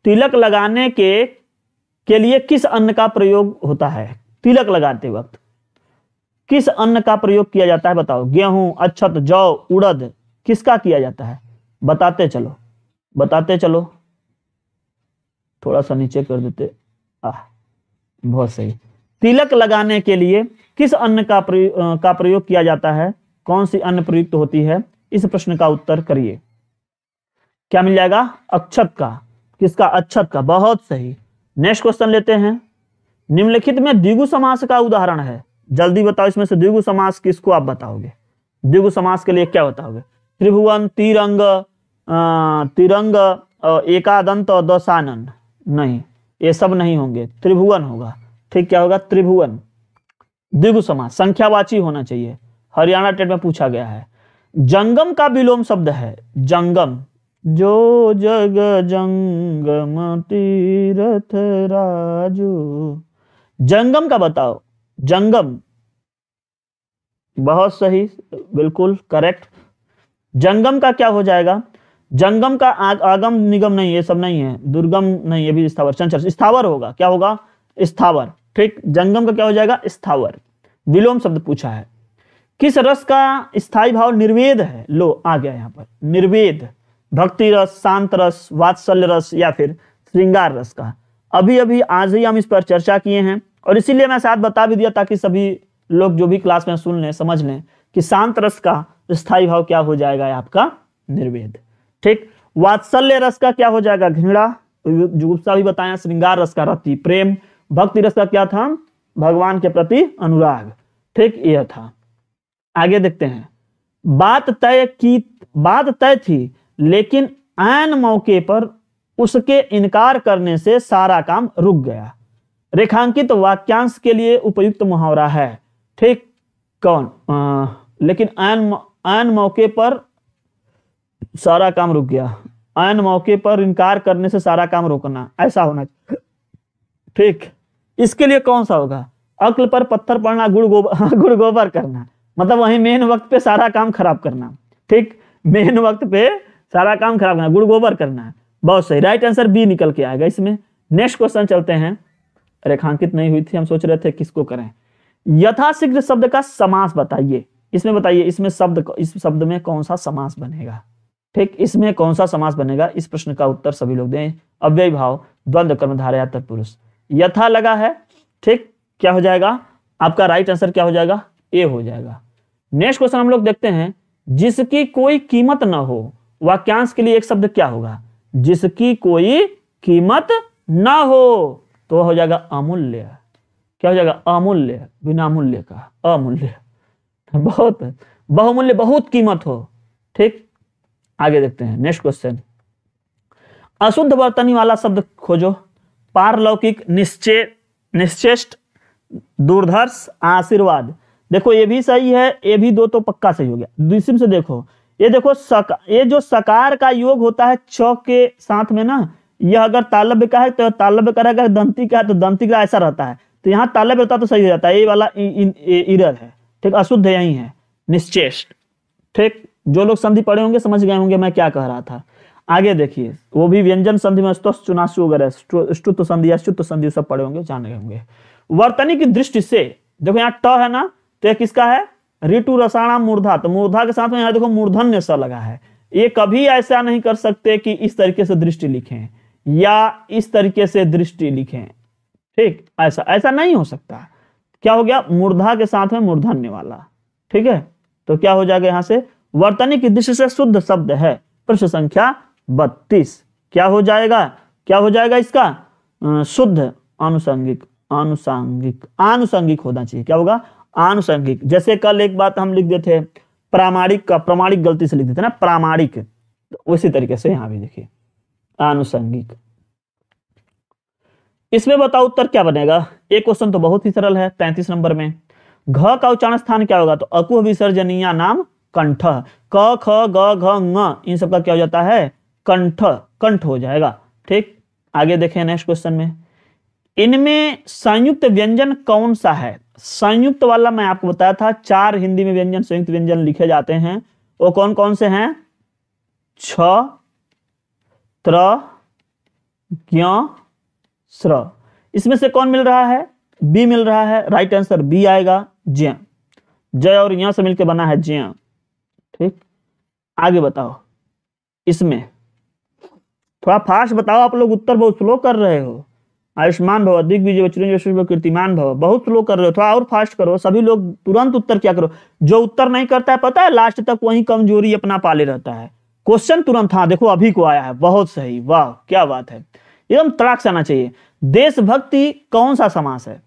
तिलक लगाने के के लिए किस अन्न का प्रयोग होता है तिलक लगाते वक्त किस अन्न का प्रयोग किया जाता है बताओ गेहूं अच्छत जौ उड़द किसका किया जाता है बताते चलो बताते चलो थोड़ा सा नीचे कर देते आह बहुत सही तिलक लगाने के लिए किस अन्न का प्रयोग का प्रयोग किया जाता है कौन सी अन्न प्रयुक्त होती है इस प्रश्न का उत्तर करिए क्या मिल जाएगा अक्षत का किसका अक्षत का बहुत सही नेक्स्ट क्वेश्चन लेते हैं निम्नलिखित में द्विगु समास का उदाहरण है जल्दी बताओ इसमें से द्विगु समास किसको आप बताओगे द्विगु समास के लिए क्या बताओगे त्रिभुवन तिरंग तिरंग एकादंत और दशानन नहीं ये सब नहीं होंगे त्रिभुवन होगा ठीक क्या होगा त्रिभुवन दिगु समाज संख्यावाची होना चाहिए हरियाणा टेट में पूछा गया है जंगम का विलोम शब्द है जंगम जो जग जंगम तीरथ राजो जंगम का बताओ जंगम बहुत सही बिल्कुल करेक्ट जंगम का क्या हो जाएगा जंगम का आग, आगम निगम नहीं ये सब नहीं है दुर्गम नहीं है भी स्थावर चंचल स्थावर होगा क्या होगा स्थावर ठीक जंगम का क्या हो जाएगा स्थावर विलोम शब्द पूछा है किस रस का स्थायी भाव निर्वेद है लो आ गया यहाँ पर निर्वेद भक्ति रस शांत रस वात्सल्य रस या फिर श्रृंगार रस का अभी अभी आज ही हम इस पर चर्चा किए हैं और इसीलिए मैं साथ बता भी दिया ताकि सभी लोग जो भी क्लास में सुन लें समझ लें कि शांत रस का स्थायी भाव क्या हो जाएगा आपका निर्वेद ठीक वात्सल्य रस का क्या हो जाएगा घृणा तो जुगुप्सा भी बताया श्रृंगार रस का रति प्रेम भक्ति रस का क्या था भगवान के प्रति अनुराग ठीक यह था आगे देखते हैं बात तय की बात तय थी लेकिन आन मौके पर उसके इनकार करने से सारा काम रुक गया रेखांकित तो वाक्यांश के लिए उपयुक्त मुहावरा है ठीक कौन आ, लेकिन आन, आन मौके पर सारा काम रुक गया अन मौके पर इनकार करने से सारा काम रोकना ऐसा होना चाहिए ठीक इसके लिए कौन सा होगा अक्ल पर पत्थर पड़ना गुड़ गोबर हाँ, गुड़ गोबर करना मतलब वही मेन वक्त पे सारा काम खराब करना ठीक मेन वक्त पे सारा काम खराब करना गुड़ गोबर करना बहुत सही राइट आंसर बी निकल के आएगा इसमें नेक्स्ट क्वेश्चन चलते हैं रेखांकित नहीं हुई थी हम सोच रहे थे किसको करें यथाशीघ्र शब्द का समास बताइए इसमें बताइए इसमें शब्द इस शब्द में कौन सा समास बनेगा ठीक इसमें कौन सा समास बनेगा इस प्रश्न का उत्तर सभी लोग दें अव्यय भाव द्वंद्व कर्मधारया तत्पुरुष यथा लगा है ठीक क्या हो जाएगा आपका राइट आंसर क्या हो जाएगा ए हो जाएगा नेक्स्ट क्वेश्चन हम लोग देखते हैं जिसकी कोई कीमत ना हो वाक्यांश के लिए एक शब्द क्या होगा जिसकी कोई कीमत ना हो तो हो जाएगा अमूल्य क्या हो जाएगा अमूल्य बिना मूल्य का अमूल्य (laughs) बहुत बहुमूल्य बहुत कीमत हो ठीक आगे देखते हैं नेक्स्ट क्वेश्चन अशुद्ध वर्तनी वाला शब्द खोजो पारलौकिक निश्चय निश्चेष्ट दूरधर्ष आशीर्वाद देखो ये भी सही है ये भी दो तो पक्का सही हो गया दूसरी से देखो ये देखो सक ये जो सकार का योग होता है छ के साथ में ना यह अगर तालब्य का है तो तालब्य का अगर दंती का है तो दंती का ऐसा रहता है तो यहाँ तालब्य होता तो सही हो जाता है ये वाला इरर है ठीक अशुद्ध यही है निश्चेष्ट ठीक जो लोग संधि पढ़े होंगे समझ गए होंगे मैं क्या कह रहा था आगे देखिए वो भी व्यंजन संधि में स्वस्थ चुनाशु वगैरह स्तुत संधि या संधि सब पढ़े होंगे जान गए होंगे वर्तनी की दृष्टि से देखो यहाँ ट है ना तो यह किसका है ऋतु रसाणा मूर्धा तो मूर्धा के साथ में यहाँ देखो मूर्धन्य स लगा है ये कभी ऐसा नहीं कर सकते कि इस तरीके से दृष्टि लिखे या इस तरीके से दृष्टि लिखे ठीक ऐसा ऐसा नहीं हो सकता क्या हो गया मूर्धा के साथ में मूर्धन्य वाला ठीक है तो क्या हो जाएगा यहाँ से वर्तनी की दृष्टि से शुद्ध शब्द है प्रश्न संख्या बत्तीस क्या हो जाएगा क्या हो जाएगा इसका शुद्ध आनुषंगिक आनुषंगिक आनुषंगिक होना चाहिए क्या होगा आनुषंगिक जैसे कल एक बात हम लिख देते प्रामाणिक का प्रामाणिक गलती से लिख देते ना प्रामाणिक तो उसी तरीके से यहां भी देखिए आनुषंगिक इसमें बताओ उत्तर क्या बनेगा एक क्वेश्चन तो बहुत ही सरल है तैतीस नंबर में घ का उच्चारण स्थान क्या होगा तो अकुह विसर्जनीय नाम कंठ क ख ग घ इन सबका क्या हो जाता है कंठ कंठ हो जाएगा ठीक आगे देखें नेक्स्ट क्वेश्चन में इनमें संयुक्त व्यंजन कौन सा है संयुक्त वाला मैं आपको बताया था चार हिंदी में व्यंजन संयुक्त व्यंजन लिखे जाते हैं वो कौन कौन से हैं छ त्र स्र इसमें से कौन मिल रहा है बी मिल रहा है राइट आंसर बी आएगा जय जय और यहां से मिलकर बना है जय ठीक आगे बताओ इसमें थोड़ा फास्ट बताओ आप लोग उत्तर बहुत स्लो कर रहे हो आयुष्मान भव दिग्विजय वचुरंजय कीर्तिमान भव बहुत स्लो कर रहे हो थोड़ा और फास्ट करो सभी लोग तुरंत उत्तर क्या करो जो उत्तर नहीं करता है पता है लास्ट तक वही कमजोरी अपना पाले रहता है क्वेश्चन तुरंत हाँ देखो अभी को आया है बहुत सही वाह क्या बात है एकदम तड़ाक से आना चाहिए देशभक्ति कौन सा समास है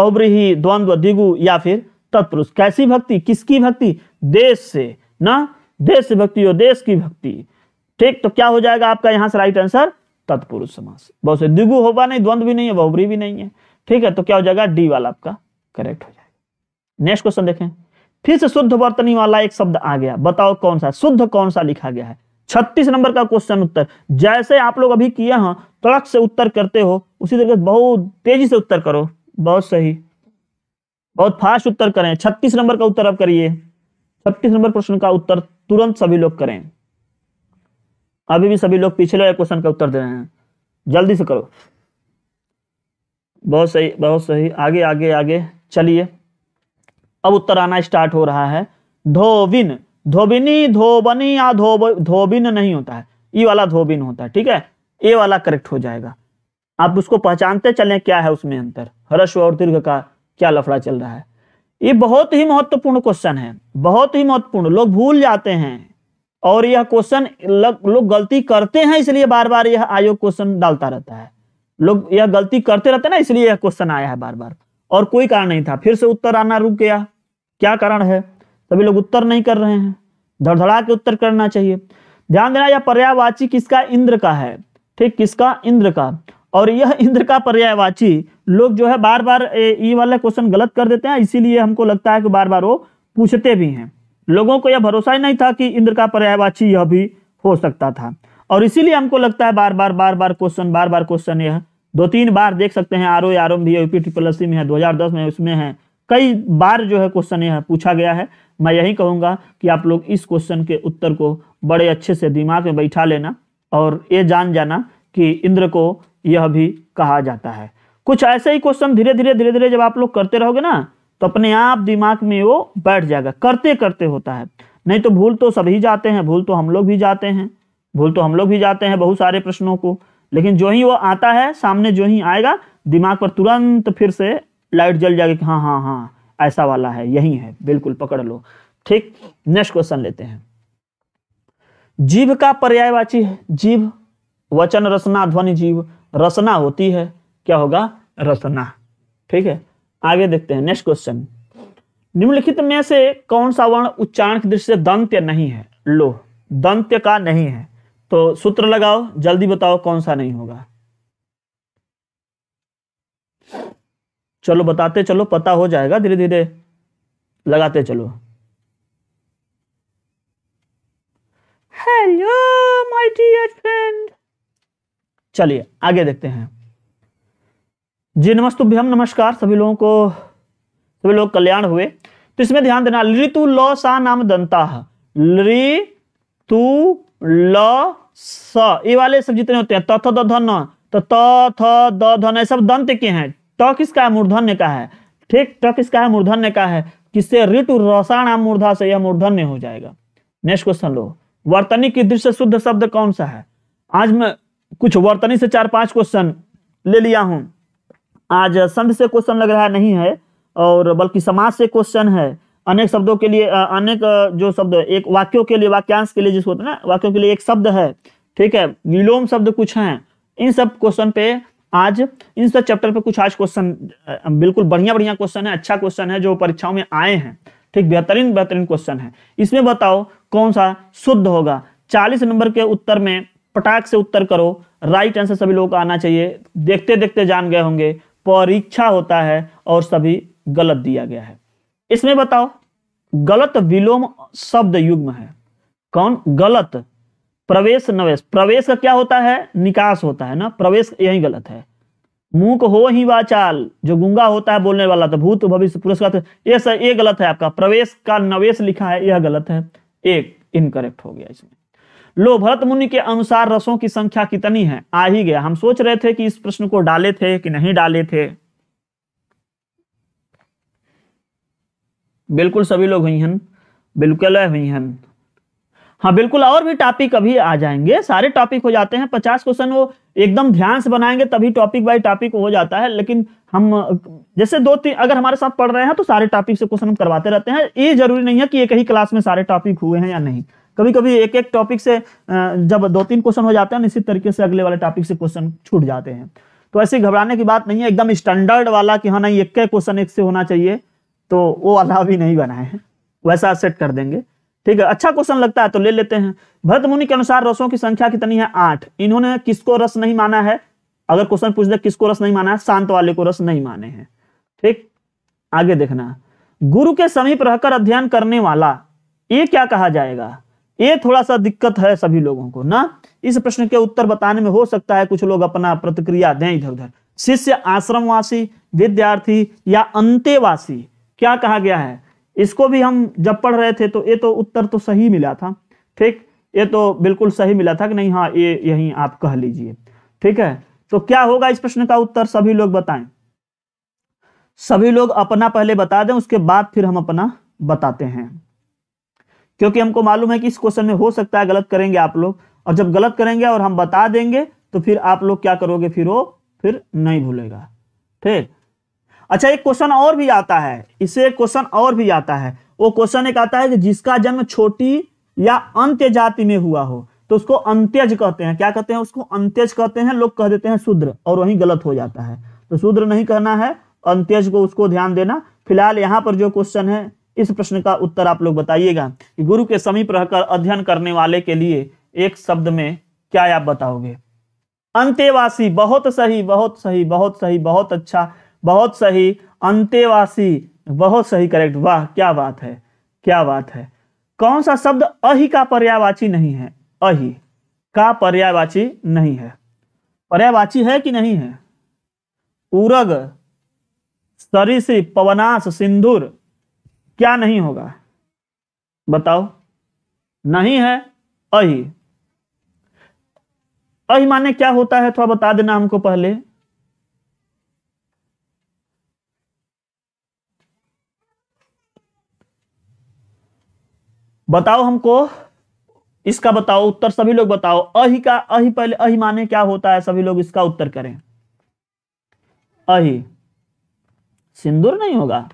बहुब्रीही द्वंद्व दिगु या फिर तत्पुरुष कैसी भक्ति किसकी भक्ति देश से ना देश भक्ति और देश की भक्ति ठीक तो क्या हो जाएगा आपका यहाँ से राइट आंसर तत्पुरुष समास बहुत से द्विगु होगा नहीं द्वंद्व भी नहीं है बहुबरी भी नहीं है ठीक है तो क्या हो जाएगा डी वाला आपका करेक्ट हो जाएगा नेक्स्ट क्वेश्चन देखें फिर से शुद्ध वर्तनी वाला एक शब्द आ गया बताओ कौन सा शुद्ध कौन सा लिखा गया है छत्तीस नंबर का क्वेश्चन उत्तर जैसे आप लोग अभी किए हैं तड़क से उत्तर करते हो उसी तरीके से बहुत तेजी से उत्तर करो बहुत सही बहुत फास्ट उत्तर करें छत्तीस नंबर का उत्तर आप करिए छत्तीस नंबर प्रश्न का उत्तर तुरंत सभी लोग करें अभी भी सभी लोग पिछले क्वेश्चन का उत्तर दे रहे हैं जल्दी से करो बहुत सही बहुत सही आगे आगे आगे चलिए अब उत्तर आना स्टार्ट हो रहा है धोबिन धोबिनी धोबनी या धोब धोबिन नहीं होता है ये वाला धोबिन होता है ठीक है ए वाला करेक्ट हो जाएगा आप उसको पहचानते चलें क्या है उसमें अंतर हर्ष और दीर्घ का क्या लफड़ा चल रहा है ये बहुत ही महत्वपूर्ण क्वेश्चन है बहुत ही महत्वपूर्ण लोग भूल जाते हैं और यह क्वेश्चन लोग गलती करते हैं इसलिए बार बार यह आयोग क्वेश्चन डालता रहता है लोग यह गलती करते रहते हैं ना इसलिए यह क्वेश्चन आया है बार बार और कोई कारण नहीं था फिर से उत्तर आना रुक गया क्या कारण है सभी लोग उत्तर नहीं कर रहे हैं धड़धड़ा के उत्तर करना चाहिए ध्यान देना यह पर्यावाची किसका इंद्र का है ठीक किसका इंद्र का और यह इंद्र का पर्यायवाची लोग जो है बार बार ये वाला क्वेश्चन गलत कर देते हैं इसीलिए हमको लगता है कि बार बार वो पूछते भी हैं लोगों को यह भरोसा ही नहीं था कि इंद्र का पर्यायवाची यह भी हो सकता था और इसीलिए हमको लगता है बार बार बार बार क्वेश्चन बार बार क्वेश्चन यह दो तीन बार देख सकते हैं आर ओ आर भी है यूपी ट्रिपल एस में है दो में उसमें है कई बार जो है क्वेश्चन यह पूछा गया है मैं यही कहूंगा कि आप लोग इस क्वेश्चन के उत्तर को बड़े अच्छे से दिमाग में बैठा लेना और ये जान जाना कि इंद्र को यह भी कहा जाता है कुछ ऐसे ही क्वेश्चन धीरे धीरे धीरे धीरे जब आप लोग करते रहोगे ना तो अपने आप दिमाग में वो बैठ जाएगा करते करते होता है नहीं तो भूल तो सभी जाते हैं भूल तो हम लोग भी जाते हैं भूल तो हम लोग भी जाते हैं बहुत सारे प्रश्नों को लेकिन जो ही वो आता है सामने जो ही आएगा दिमाग पर तुरंत फिर से लाइट जल जाएगी कि हाँ हाँ हाँ ऐसा वाला है यही है बिल्कुल पकड़ लो ठीक नेक्स्ट क्वेश्चन लेते हैं जीव का पर्यायवाची है जीव वचन रचना ध्वनि जीव रसना होती है क्या होगा रसना ठीक है आगे देखते हैं नेक्स्ट क्वेश्चन निम्नलिखित में से कौन सा वर्ण उच्चारण की दृष्टि से दंत्य नहीं है लो दंत्य का नहीं है तो सूत्र लगाओ जल्दी बताओ कौन सा नहीं होगा चलो बताते चलो पता हो जाएगा धीरे धीरे लगाते चलो हेलो माय डियर फ्रेंड चलिए आगे देखते हैं जी नमस्तुभ्यम नमस्कार सभी लोगों को सभी लोग कल्याण हुए तो इसमें ध्यान देना ऋतु ल सा नाम दंता ऋतु ल स ये वाले सब जितने होते हैं तथ द धन तो त थ द धन ये सब दंत के हैं ट किसका है मूर्धन्य का है ठीक ट किसका है मूर्धन्य का है किससे ऋतु रसा नाम मूर्धा से यह मूर्धन्य हो जाएगा नेक्स्ट क्वेश्चन लो वर्तनी की दृश्य शुद्ध शब्द कौन सा है आज मैं कुछ वर्तनी से चार पांच क्वेश्चन ले लिया हूं आज संध से क्वेश्चन लग रहा है नहीं है और बल्कि समाज से क्वेश्चन है अनेक शब्दों के लिए अनेक जो शब्द एक वाक्यों के लिए वाक्यांश के लिए जिसको होता है ना वाक्यों के लिए एक शब्द है ठीक है विलोम शब्द कुछ हैं इन सब क्वेश्चन पे आज इन सब चैप्टर पे कुछ आज क्वेश्चन बिल्कुल बढ़िया बढ़िया क्वेश्चन है अच्छा क्वेश्चन है जो परीक्षाओं में आए हैं ठीक बेहतरीन बेहतरीन क्वेश्चन है इसमें बताओ कौन सा शुद्ध होगा चालीस नंबर के उत्तर में पटाख से उत्तर करो राइट आंसर सभी लोगों का आना चाहिए देखते देखते जान गए होंगे परीक्षा होता है और सभी गलत दिया गया है इसमें बताओ गलत विलोम शब्द युग्म है कौन गलत प्रवेश नवेश प्रवेश का क्या होता है निकास होता है ना प्रवेश यही गलत है मुख हो ही वाचाल जो गुंगा होता है बोलने वाला तो भूत भविष्य पुरस्कार ये सर ये गलत है आपका प्रवेश का नवेश लिखा है यह गलत है एक इनकरेक्ट हो गया इसमें लो भरत मुनि के अनुसार रसों की संख्या कितनी है आ ही गया हम सोच रहे थे कि इस प्रश्न को डाले थे कि नहीं डाले थे बिल्कुल सभी लोग हुई हैं बिल्कुल हुई हैं हाँ बिल्कुल और भी टॉपिक अभी आ जाएंगे सारे टॉपिक हो जाते हैं पचास क्वेश्चन वो एकदम ध्यान से बनाएंगे तभी टॉपिक बाय टॉपिक हो जाता है लेकिन हम जैसे दो तीन अगर हमारे साथ पढ़ रहे हैं तो सारे टॉपिक से क्वेश्चन हम करवाते रहते हैं ये जरूरी नहीं है कि एक ही क्लास में सारे टॉपिक हुए हैं या नहीं कभी कभी एक एक टॉपिक से जब दो तीन क्वेश्चन हो जाते हैं इसी तरीके से अगले वाले टॉपिक से क्वेश्चन छूट जाते हैं तो ऐसे घबराने की बात नहीं है एकदम स्टैंडर्ड वाला कि हाँ नहीं एक क्वेश्चन एक से होना चाहिए तो वो अलाव भी नहीं बनाए हैं वैसा सेट कर देंगे ठीक है अच्छा क्वेश्चन लगता है तो ले लेते हैं भरत मुनि के अनुसार रसों की संख्या कितनी है आठ इन्होंने किसको रस नहीं माना है अगर क्वेश्चन पूछ दे किसको रस नहीं माना है शांत वाले को रस नहीं माने हैं ठीक आगे देखना गुरु के समीप रहकर अध्ययन करने वाला ये क्या कहा जाएगा ये थोड़ा सा दिक्कत है सभी लोगों को ना इस प्रश्न के उत्तर बताने में हो सकता है कुछ लोग अपना प्रतिक्रिया दें इधर उधर शिष्य आश्रमवासी विद्यार्थी या अंत्यवासी क्या कहा गया है इसको भी हम जब पढ़ रहे थे तो ये तो उत्तर तो सही मिला था ठीक ये तो बिल्कुल सही मिला था कि नहीं हाँ ये यही आप कह लीजिए ठीक है तो क्या होगा इस प्रश्न का उत्तर सभी लोग बताएं सभी लोग अपना पहले बता दें उसके बाद फिर हम अपना बताते हैं क्योंकि हमको मालूम है कि इस क्वेश्चन में हो सकता है गलत करेंगे आप लोग और जब गलत करेंगे और हम बता देंगे तो फिर आप लोग क्या करोगे फिर वो फिर नहीं भूलेगा ठीक अच्छा एक क्वेश्चन और भी आता है इससे एक क्वेश्चन और भी आता है वो क्वेश्चन एक आता है कि जिसका जन्म छोटी या अंत्य जाति में हुआ हो तो उसको अंत्यज कहते हैं क्या कहते हैं उसको अंत्यज कहते हैं लोग कह देते हैं शूद्र और वही गलत हो जाता है तो शूद्र नहीं कहना है अंत्यज को उसको ध्यान देना फिलहाल यहां पर जो क्वेश्चन है इस प्रश्न का उत्तर आप लोग बताइएगा कि गुरु के समीप रहकर अध्ययन करने वाले के लिए एक शब्द में क्या आप बताओगे अंतेवासी बहुत सही बहुत सही बहुत सही बहुत अच्छा बहुत सही अंतेवासी बहुत सही करेक्ट वाह क्या बात है क्या बात है कौन सा शब्द अहि का पर्यायवाची नहीं है अहि का पर्यायवाची नहीं है पर्यायवाची है कि नहीं है उरग सरिसी पवनाश सिंदूर क्या नहीं होगा बताओ नहीं है अहि अहि माने क्या होता है थोड़ा बता देना हमको पहले बताओ हमको इसका बताओ उत्तर सभी लोग बताओ अहि का अहि पहले अहि माने क्या होता है सभी लोग इसका उत्तर करें अहि सिंदूर नहीं होगा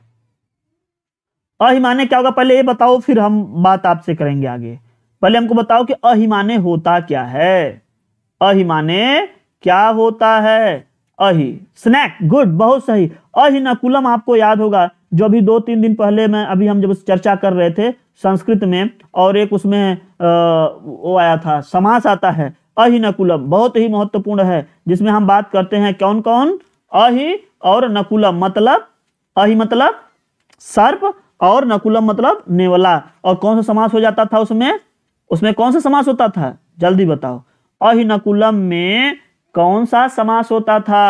अहिमाने क्या होगा पहले ये बताओ फिर हम बात आपसे करेंगे आगे पहले हमको बताओ कि अहिमाने होता क्या है अहिमाने क्या होता है अहि स्नैक गुड बहुत सही अहिनकुलम आपको याद होगा जो अभी दो तीन दिन पहले मैं अभी हम जब चर्चा कर रहे थे संस्कृत में और एक उसमें आ, वो आया था समास आता है अहिनकुलम बहुत ही महत्वपूर्ण है जिसमें हम बात करते हैं कौन कौन अहि और नकुलम मतलब अहि मतलब सर्प और नकुलम मतलब नेवला और कौन सा समास हो जाता था उसमें उसमें कौन सा समास होता था जल्दी बताओ अहिनकुलम में कौन सा समास होता था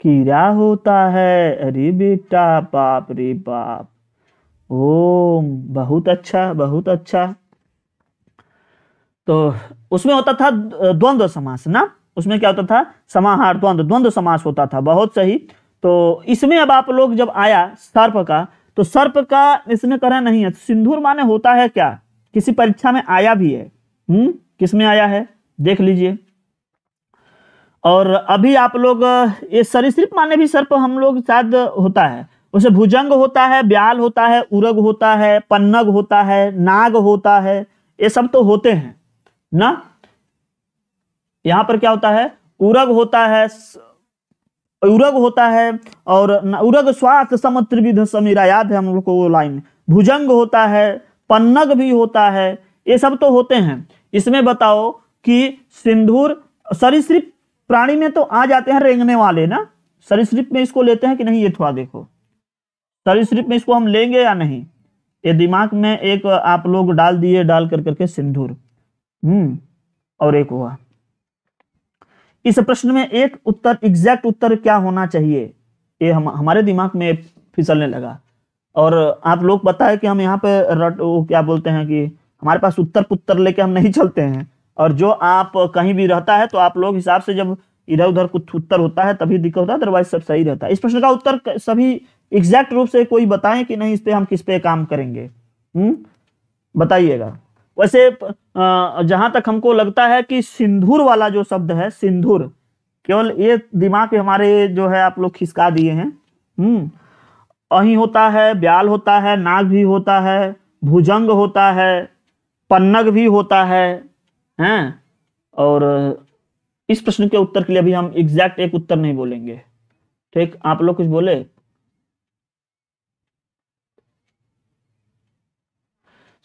कीड़ा होता है अरे बेटा बाप रे बाप ओम बहुत अच्छा बहुत अच्छा तो उसमें होता था द्वंद्व समास ना उसमें क्या होता था समाहार द्वंद्व द्वंद्व समास होता था बहुत सही तो इसमें अब आप लोग जब आया सर्प का तो सर्प का इसमें करा नहीं है तो सिंदूर माने होता है क्या किसी परीक्षा में आया भी है हम्म किस में आया है देख लीजिए और अभी आप लोग ये सरिश्रिप माने भी सर्प हम लोग शायद होता है उसे भुजंग होता है ब्याल होता है उरग होता है पन्नग होता है नाग होता है ये सब तो होते हैं ना यहां पर क्या होता है उरग होता है उरग होता है और उरग स्वास्थ्य सम समीरा याद है हम लोग को वो लाइन भुजंग होता है पन्नग भी होता है ये सब तो होते हैं इसमें बताओ कि सिंदूर सरिसृप प्राणी में तो आ जाते हैं रेंगने वाले ना सरिसृप में इसको लेते हैं कि नहीं ये थोड़ा देखो सरिसृप में इसको हम लेंगे या नहीं ये दिमाग में एक आप लोग डाल दिए डाल कर करके सिंदूर हम्म और एक हुआ इस प्रश्न में एक उत्तर एग्जैक्ट उत्तर क्या होना चाहिए ये हम हमारे दिमाग में फिसलने लगा और आप लोग बताए कि हम यहाँ पे रट वो क्या बोलते हैं कि हमारे पास उत्तर पुत्तर लेके हम नहीं चलते हैं और जो आप कहीं भी रहता है तो आप लोग हिसाब से जब इधर उधर कुछ उत्तर होता है तभी दिक्कत होता है अदरवाइज सब सही रहता है इस प्रश्न का उत्तर सभी एग्जैक्ट रूप से कोई बताएं कि नहीं इस पर हम किस पे काम करेंगे हम्म? बताइएगा वैसे जहां तक हमको लगता है कि सिंधूर वाला जो शब्द है सिंधूर केवल ये दिमाग हमारे जो है आप लोग खिसका दिए हैं हम्म अही होता है ब्याल होता है नाग भी होता है भुजंग होता है पन्नग भी होता है हैं और इस प्रश्न के उत्तर के लिए अभी हम एग्जैक्ट एक उत्तर नहीं बोलेंगे ठीक आप लोग कुछ बोले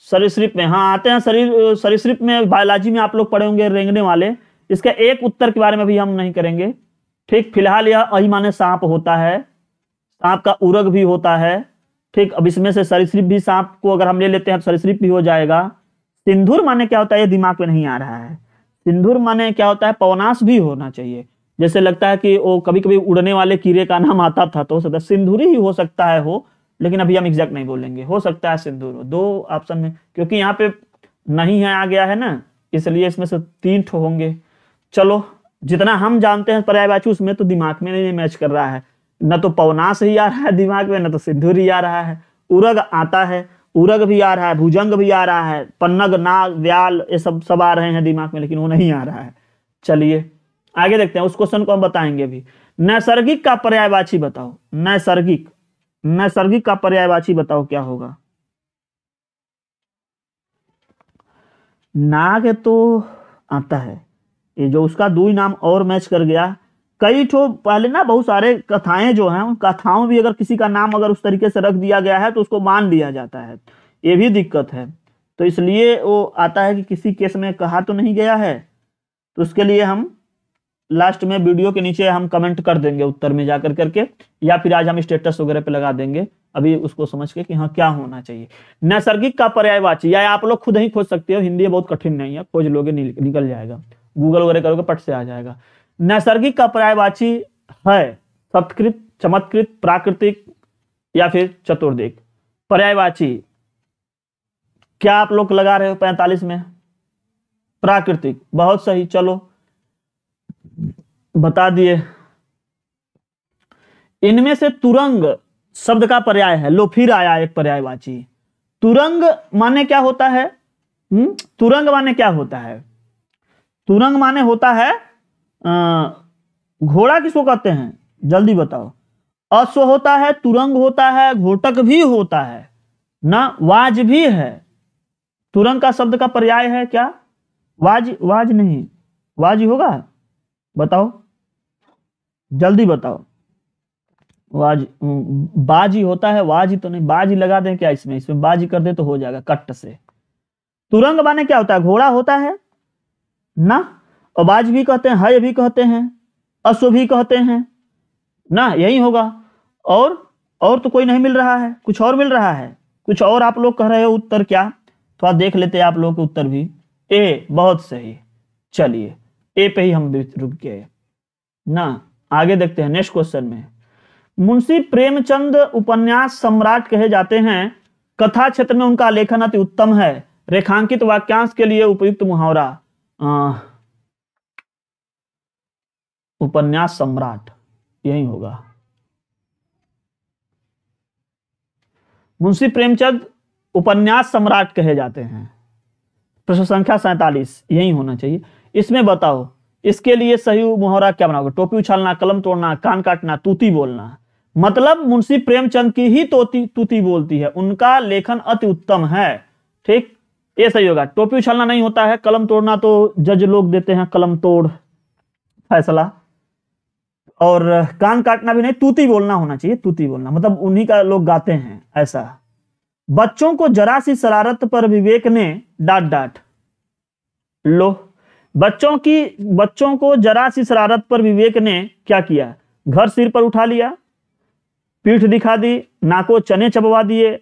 सरिसप में हाँ आते हैं शरीर सरिसप में बायोलॉजी में आप लोग पढ़े होंगे रेंगने वाले इसका एक उत्तर के बारे में भी हम नहीं करेंगे ठीक फिलहाल यह अहिमाने सांप होता है सांप का उरग भी होता है ठीक अब इसमें से सरिसप भी सांप को अगर हम ले लेते हैं तो सरिसप भी हो जाएगा सिंधुर माने क्या होता है ये दिमाग में नहीं आ रहा है सिंधुर माने क्या होता है पवनाश भी होना चाहिए जैसे लगता है कि वो कभी कभी उड़ने वाले कीड़े का नाम आता था तो हो सकता सिंधुरी ही हो सकता है हो लेकिन अभी हम एग्जैक्ट नहीं बोलेंगे हो सकता है सिंदूर दो ऑप्शन में क्योंकि यहाँ पे नहीं है आ गया है ना इसलिए इसमें से तीन ठो होंगे चलो जितना हम जानते हैं पर्यायवाची उसमें तो दिमाग में नहीं मैच कर रहा है न तो पवनाश ही आ रहा है दिमाग में न तो सिंदूर ही आ रहा है उरग आता है उरग भी आ रहा है भुजंग भी आ रहा है पन्नग नाग व्याल ये सब सब आ रहे हैं दिमाग में लेकिन वो नहीं आ रहा है चलिए आगे देखते हैं उस क्वेश्चन को हम बताएंगे भी नैसर्गिक का पर्यायवाची बताओ नैसर्गिक नैसर्गिक का पर्यायवाची बताओ क्या होगा नाग तो आता है ये जो उसका दुई नाम और मैच कर गया कई ठो पहले ना बहुत सारे कथाएं जो हैं उन कथाओं भी अगर किसी का नाम अगर उस तरीके से रख दिया गया है तो उसको मान लिया जाता है ये भी दिक्कत है तो इसलिए वो आता है कि किसी केस में कहा तो नहीं गया है तो उसके लिए हम लास्ट में वीडियो के नीचे हम कमेंट कर देंगे उत्तर में जाकर करके या फिर आज हम स्टेटस वगैरह पे लगा देंगे अभी उसको समझ के कि हाँ क्या होना चाहिए नैसर्गिक का पर्यायवाची या आप लोग खुद ही खोज सकते हो हिंदी बहुत कठिन नहीं है खोज लोगे निकल जाएगा गूगल वगैरह करोगे पट से आ जाएगा नैसर्गिक का पर्यायवाची है सत्कृत चमत्कृत प्राकृतिक या फिर चतुर्दिक पर्यायवाची क्या आप लोग लगा रहे हो पैंतालीस में प्राकृतिक बहुत सही चलो बता दिए इनमें से तुरंग शब्द का पर्याय है लो फिर आया एक पर्यायवाची तुरंग माने क्या होता है हुँ? हम्म, तुरंग माने क्या होता है तुरंग माने होता है घोड़ा किसको कहते हैं जल्दी बताओ अश्व होता है तुरंग होता है घोटक भी होता है ना वाज भी है तुरंग का शब्द का पर्याय है क्या वाज वाज नहीं वाज होगा बताओ जल्दी बताओ वाज बाजी होता है वाजी तो नहीं बाजी लगा दें क्या इसमें इसमें बाजी कर दे तो हो जाएगा कट्ट से तुरंग माने क्या होता है घोड़ा होता है ना और बाज भी कहते हैं हय भी कहते हैं अश्व भी कहते हैं ना यही होगा और और तो कोई नहीं मिल रहा है कुछ और मिल रहा है कुछ और आप लोग कह रहे हो उत्तर क्या थोड़ा तो देख लेते हैं आप लोग के उत्तर भी ए बहुत सही चलिए ए पे ही हम रुक गए ना आगे देखते हैं नेक्स्ट क्वेश्चन में मुंशी प्रेमचंद उपन्यास सम्राट कहे जाते हैं कथा क्षेत्र में उनका लेखन अति उत्तम है रेखांकित वाक्यांश के लिए उपयुक्त मुहावरा उपन्यास सम्राट यही होगा मुंशी प्रेमचंद उपन्यास सम्राट कहे जाते हैं प्रश्न संख्या सैतालीस यही होना चाहिए इसमें बताओ इसके लिए सही मुहरा क्या बनाओगे टोपी उछालना कलम तोड़ना कान काटना तूती बोलना मतलब मुंशी प्रेमचंद की ही तोती तूती बोलती है उनका लेखन अति उत्तम है ठीक ये सही होगा टोपी उछालना नहीं होता है कलम तोड़ना तो जज लोग देते हैं कलम तोड़ फैसला और कान काटना भी नहीं तूती बोलना होना चाहिए तूती बोलना मतलब उन्हीं का लोग गाते हैं ऐसा बच्चों को जरा सी शरारत पर विवेक ने डांट डांट लो बच्चों की बच्चों को जरा सी शरारत पर विवेक ने क्या किया घर सिर पर उठा लिया पीठ दिखा दी नाको चने चबवा दिए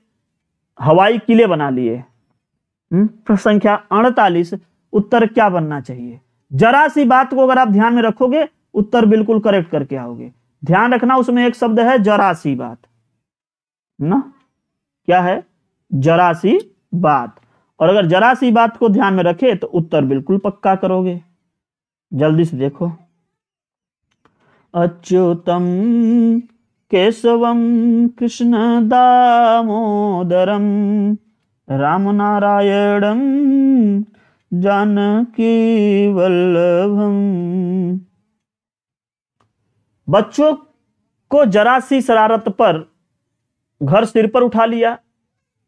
हवाई किले बना लिए हम्म, प्रश्न संख्या अड़तालीस उत्तर क्या बनना चाहिए जरा सी बात को अगर आप ध्यान में रखोगे उत्तर बिल्कुल करेक्ट करके आओगे ध्यान रखना उसमें एक शब्द है जरा सी बात ना क्या है जरा सी बात और अगर जरा सी बात को ध्यान में रखे तो उत्तर बिल्कुल पक्का करोगे जल्दी से देखो अच्युतम केशवम कृष्ण दामोदरम राम नारायणम जानकी वल्लभम बच्चों को जरा सी शरारत पर घर सिर पर उठा लिया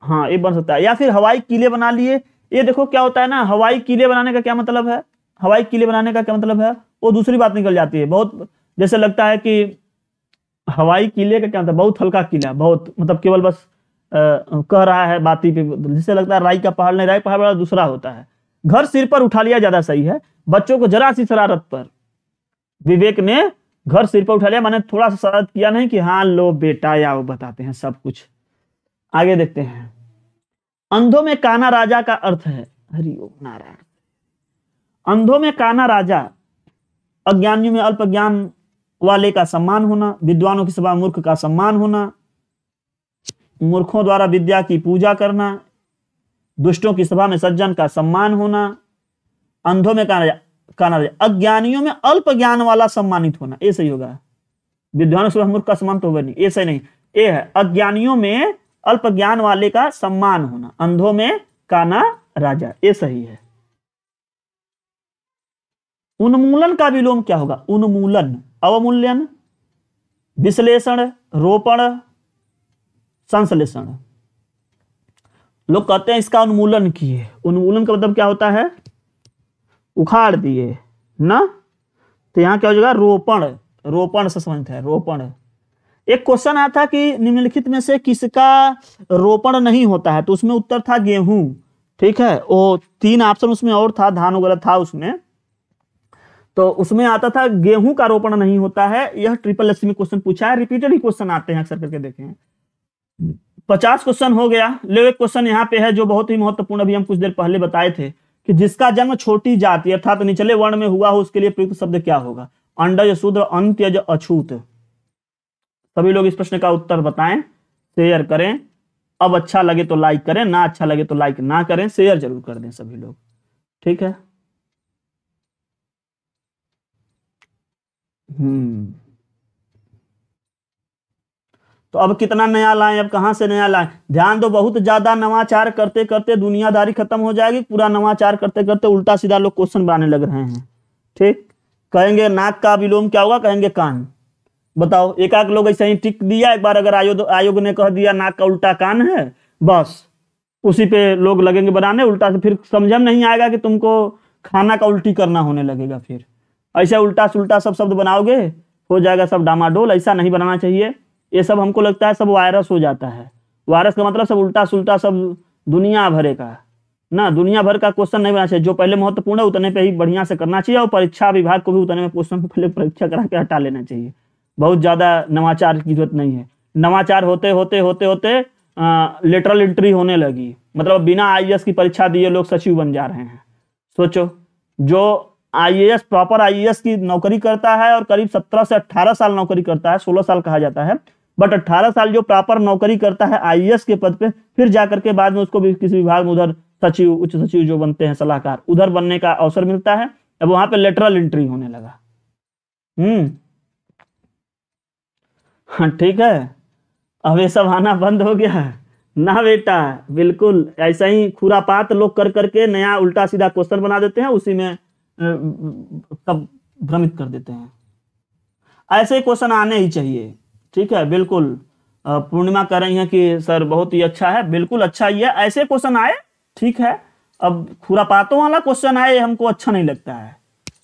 हाँ ये बन सकता है या फिर हवाई किले बना लिए ये देखो क्या होता है ना हवाई किले बनाने का क्या मतलब है हवाई किले बनाने का क्या मतलब है वो दूसरी बात निकल जाती है बहुत जैसे लगता है कि हवाई किले का क्या मतलब बहुत हल्का किला बहुत मतलब केवल बस आ, कह रहा है बाती पे जैसे लगता है राई का पहाड़ नहीं राय पहाड़ दूसरा होता है घर सिर पर उठा लिया ज्यादा सही है बच्चों को जरा सी शरारत पर विवेक ने घर सिर पर उठा लिया मैंने थोड़ा सा शरारत किया नहीं कि हाँ लो बेटा या वो बताते हैं सब कुछ आगे देखते हैं अंधों में काना राजा का अर्थ है हरिओम नारायण अंधों में काना राजा अज्ञानियों में अल्प ज्ञान वाले का सम्मान होना विद्वानों की सभा मूर्ख का सम्मान होना मूर्खों द्वारा विद्या की पूजा करना दुष्टों की सभा में सज्जन का सम्मान होना अंधों में काना काना राजा अज्ञानियों में अल्प ज्ञान वाला सम्मानित होना ऐसे सही होगा विद्वानों की सभा मूर्ख का सम्मान तो होगा नहीं ऐसे नहीं ये है अज्ञानियों में अल्प ज्ञान वाले का सम्मान होना अंधों में काना राजा ये सही है उन्मूलन का विलोम क्या होगा उन्मूलन अवमूल्यन विश्लेषण रोपण संश्लेषण लोग कहते हैं इसका उन्मूलन किए उन्मूलन का मतलब क्या होता है उखाड़ दिए ना तो यहां क्या हो जाएगा रोपण रोपण से संबंधित है रोपण एक क्वेश्चन आया था कि निम्नलिखित में से किसका रोपण नहीं होता है तो उसमें उत्तर था गेहूं ठीक है वो तीन ऑप्शन उसमें और था धान वगैरह था उसमें तो उसमें आता था गेहूं का रोपण नहीं होता है यह ट्रिपल एस में क्वेश्चन पूछा है रिपीटेड ही क्वेश्चन आते हैं अक्सर करके देखें पचास क्वेश्चन हो गया लेव एक क्वेश्चन यहाँ पे है जो बहुत ही महत्वपूर्ण अभी हम कुछ देर पहले बताए थे कि जिसका जन्म छोटी जाति अर्थात निचले वर्ण में हुआ हो उसके लिए प्रयुक्त शब्द क्या होगा अंडज शूद्र अंत्यज अछूत सभी लोग इस प्रश्न का उत्तर बताएं शेयर करें अब अच्छा लगे तो लाइक करें ना अच्छा लगे तो लाइक ना करें शेयर जरूर कर दें सभी लोग ठीक है हम्म। तो अब कितना नया लाएं अब कहां से नया लाएं ध्यान दो बहुत ज्यादा नवाचार करते करते दुनियादारी खत्म हो जाएगी पूरा नवाचार करते करते उल्टा सीधा लोग क्वेश्चन बनाने लग रहे हैं ठीक कहेंगे नाक का विलोम क्या होगा कहेंगे कान बताओ एक आध लोग ऐसे ही टिक दिया एक बार अगर आयोग आयोग ने कह दिया नाक का उल्टा कान है बस उसी पे लोग लगेंगे बनाने उल्टा से फिर समझ में नहीं आएगा कि तुमको खाना का उल्टी करना होने लगेगा फिर ऐसा उल्टा सुल्टा सब शब्द बनाओगे हो जाएगा सब डामाडोल ऐसा नहीं बनाना चाहिए ये सब हमको लगता है सब वायरस हो जाता है वायरस का मतलब सब उल्टा सुल्टा सब दुनिया भरे का ना दुनिया भर का क्वेश्चन नहीं बनाना चाहिए जो पहले महत्वपूर्ण है उतने पे ही बढ़िया से करना चाहिए और परीक्षा विभाग को भी उतने में क्वेश्चन को पहले परीक्षा करा के हटा लेना चाहिए बहुत ज़्यादा नवाचार की जरूरत नहीं है नवाचार होते होते होते होते लेटरल एंट्री होने लगी मतलब बिना आई की परीक्षा दिए लोग सचिव बन जा रहे हैं सोचो जो आई प्रॉपर आई की नौकरी करता है और करीब सत्रह से अट्ठारह साल नौकरी करता है सोलह साल कहा जाता है बट अट्ठारह साल जो प्रॉपर नौकरी करता है आई के पद पे फिर जाकर के बाद में उसको भी किसी विभाग में उधर सचिव उच्च सचिव जो बनते हैं सलाहकार उधर बनने का अवसर मिलता है अब वहां पर लेटरल एंट्री होने लगा हम्म हाँ ठीक है अब ये सब आना बंद हो गया है ना बेटा बिल्कुल ऐसा ही खुरापात लोग कर करके नया उल्टा सीधा क्वेश्चन बना देते हैं उसी में तब भ्रमित कर देते हैं ऐसे क्वेश्चन आने ही चाहिए ठीक है बिल्कुल पूर्णिमा कह रही हैं कि सर बहुत ही अच्छा है बिल्कुल अच्छा ही है ऐसे क्वेश्चन आए ठीक है अब खुरापातों वाला क्वेश्चन आए हमको अच्छा नहीं लगता है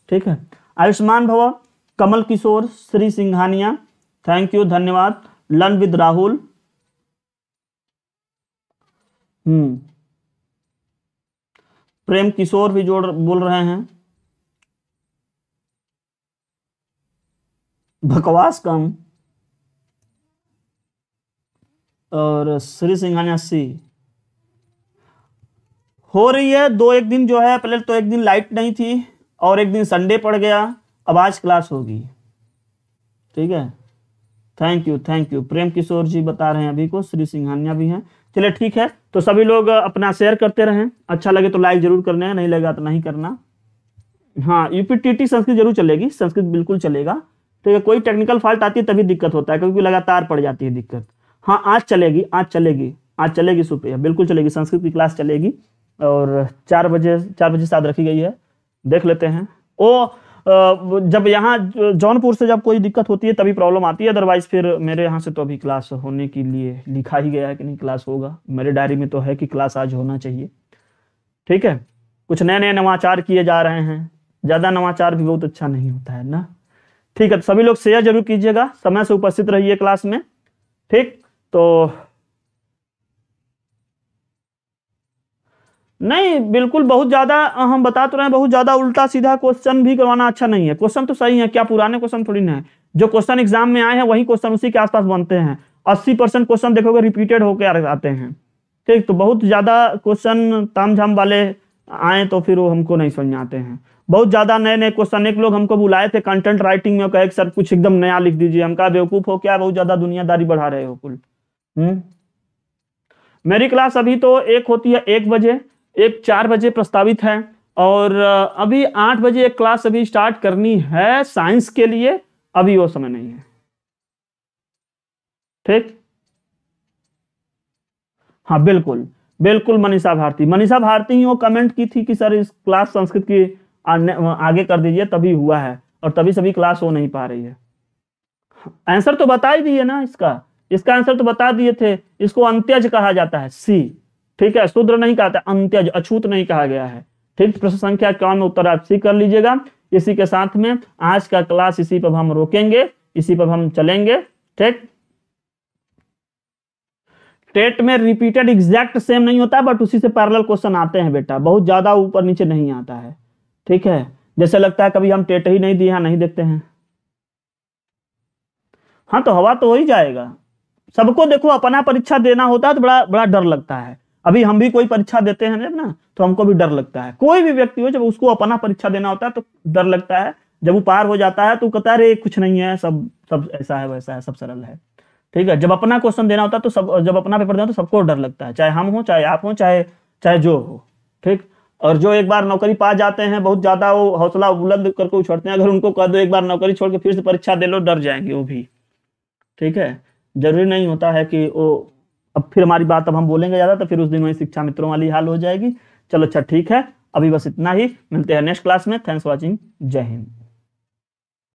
ठीक है आयुष्मान भवन कमल किशोर श्री सिंघानिया थैंक यू धन्यवाद learn with Rahul hmm Prem Kishore भी जोड़ बोल रहे हैं बकवास कम और श्री सिंघानिया सी हो रही है दो एक दिन जो है पहले तो एक दिन लाइट नहीं थी और एक दिन संडे पड़ गया अब आज क्लास होगी ठीक है thank you thank you Prem Kishore ji बता रहे हैं अभी को श्री सिंघानिया भी हैं चलिए ठीक है तो सभी लोग अपना शेयर करते रहें अच्छा लगे तो लाइक जरूर करने नहीं लगा तो नहीं करना हाँ यूपीटीटी संस्कृत जरूर चलेगी संस्कृत बिल्कुल चलेगा ठीक है कोई टेक्निकल फॉल्ट आती है तभी दिक्कत होता है क्योंकि लगातार पड़ जाती है दिक्कत हाँ आज चलेगी आज चलेगी आज चलेगी सुप्रिया बिल्कुल चलेगी संस्कृत की क्लास चलेगी और चार बजे चार बजे साथ रखी गई है देख लेते हैं ओ जब यहाँ जौनपुर से जब कोई दिक्कत होती है तभी प्रॉब्लम आती है अदरवाइज फिर मेरे यहाँ से तो अभी क्लास होने के लिए लिखा ही गया है कि नहीं क्लास होगा मेरे डायरी में तो है कि क्लास आज होना चाहिए ठीक है कुछ नए नए नवाचार किए जा रहे हैं ज़्यादा नवाचार भी बहुत अच्छा नहीं होता है ना ठीक है तो सभी लोग शेयर जरूर कीजिएगा समय से उपस्थित रहिए क्लास में ठीक तो नहीं बिल्कुल बहुत ज़्यादा हम बता तो रहे हैं बहुत ज़्यादा उल्टा सीधा क्वेश्चन भी करवाना अच्छा नहीं है क्वेश्चन तो सही है क्या पुराने क्वेश्चन थोड़ी ना है जो क्वेश्चन एग्जाम में आए हैं वही क्वेश्चन उसी के आसपास बनते हैं अस्सी परसेंट क्वेश्चन देखोगे रिपीटेड होकर आते हैं ठीक तो बहुत ज़्यादा क्वेश्चन तामझाम वाले आए तो फिर वो हमको नहीं समझ आते हैं बहुत ज़्यादा नए नए क्वेश्चन एक लोग हमको बुलाए थे कंटेंट राइटिंग में कहे सर कुछ एकदम नया लिख दीजिए हम कहा बेवकूफ़ हो क्या बहुत ज़्यादा दुनियादारी बढ़ा रहे हो कुल हम्म। मेरी क्लास अभी तो एक होती है एक बजे एक चार बजे प्रस्तावित है और अभी आठ बजे एक क्लास अभी स्टार्ट करनी है साइंस के लिए अभी वो समय नहीं है ठीक हाँ बिल्कुल बिल्कुल मनीषा भारती मनीषा भारती ही वो कमेंट की थी कि सर इस क्लास संस्कृत की आगे कर दीजिए तभी हुआ है और तभी सभी क्लास हो नहीं पा रही है आंसर तो बता ही दिए ना इसका इसका आंसर तो बता दिए थे इसको अंत्यज कहा जाता है सी ठीक है शूद्र नहीं कहा था अंत्यज अछूत नहीं कहा गया है ठीक प्रश्न संख्या क्या में उत्तर आप सी कर लीजिएगा इसी के साथ में आज का क्लास इसी पर हम रोकेंगे इसी पर हम चलेंगे ठीक टेट में रिपीटेड एग्जैक्ट सेम नहीं होता बट उसी से पैरल क्वेश्चन आते हैं बेटा बहुत ज्यादा ऊपर नीचे नहीं आता है ठीक है जैसे लगता है कभी हम टेट ही नहीं दिया नहीं देखते हैं हाँ तो हवा तो हो ही जाएगा सबको देखो अपना परीक्षा देना होता है तो बड़ा बड़ा डर लगता है अभी हम भी कोई परीक्षा देते हैं जब ना तो हमको भी डर लगता है कोई भी व्यक्ति हो जब उसको अपना परीक्षा देना होता है तो डर लगता है जब वो पार हो जाता है तो कहता है अरे कुछ नहीं है सब सब ऐसा है वैसा है सब सरल है ठीक है जब अपना क्वेश्चन देना होता है तो सब जब अपना पेपर देना तो सबको डर लगता है चाहे हम हो चाहे आप हो चाहे चाहे जो हो ठीक और जो एक बार नौकरी पा जाते हैं बहुत ज्यादा वो हौसला बुलंद करके उछड़ते हैं अगर उनको कह दो एक बार नौकरी छोड़ के फिर से परीक्षा दे लो डर जाएंगे वो भी ठीक है जरूरी नहीं होता है कि वो अब फिर हमारी बात अब हम बोलेंगे ज़्यादा तो फिर उस दिन वही शिक्षा मित्रों वाली हाल हो जाएगी चलो अच्छा ठीक है अभी बस इतना ही मिलते हैं नेक्स्ट क्लास में थैंक्स वॉचिंग जय हिंद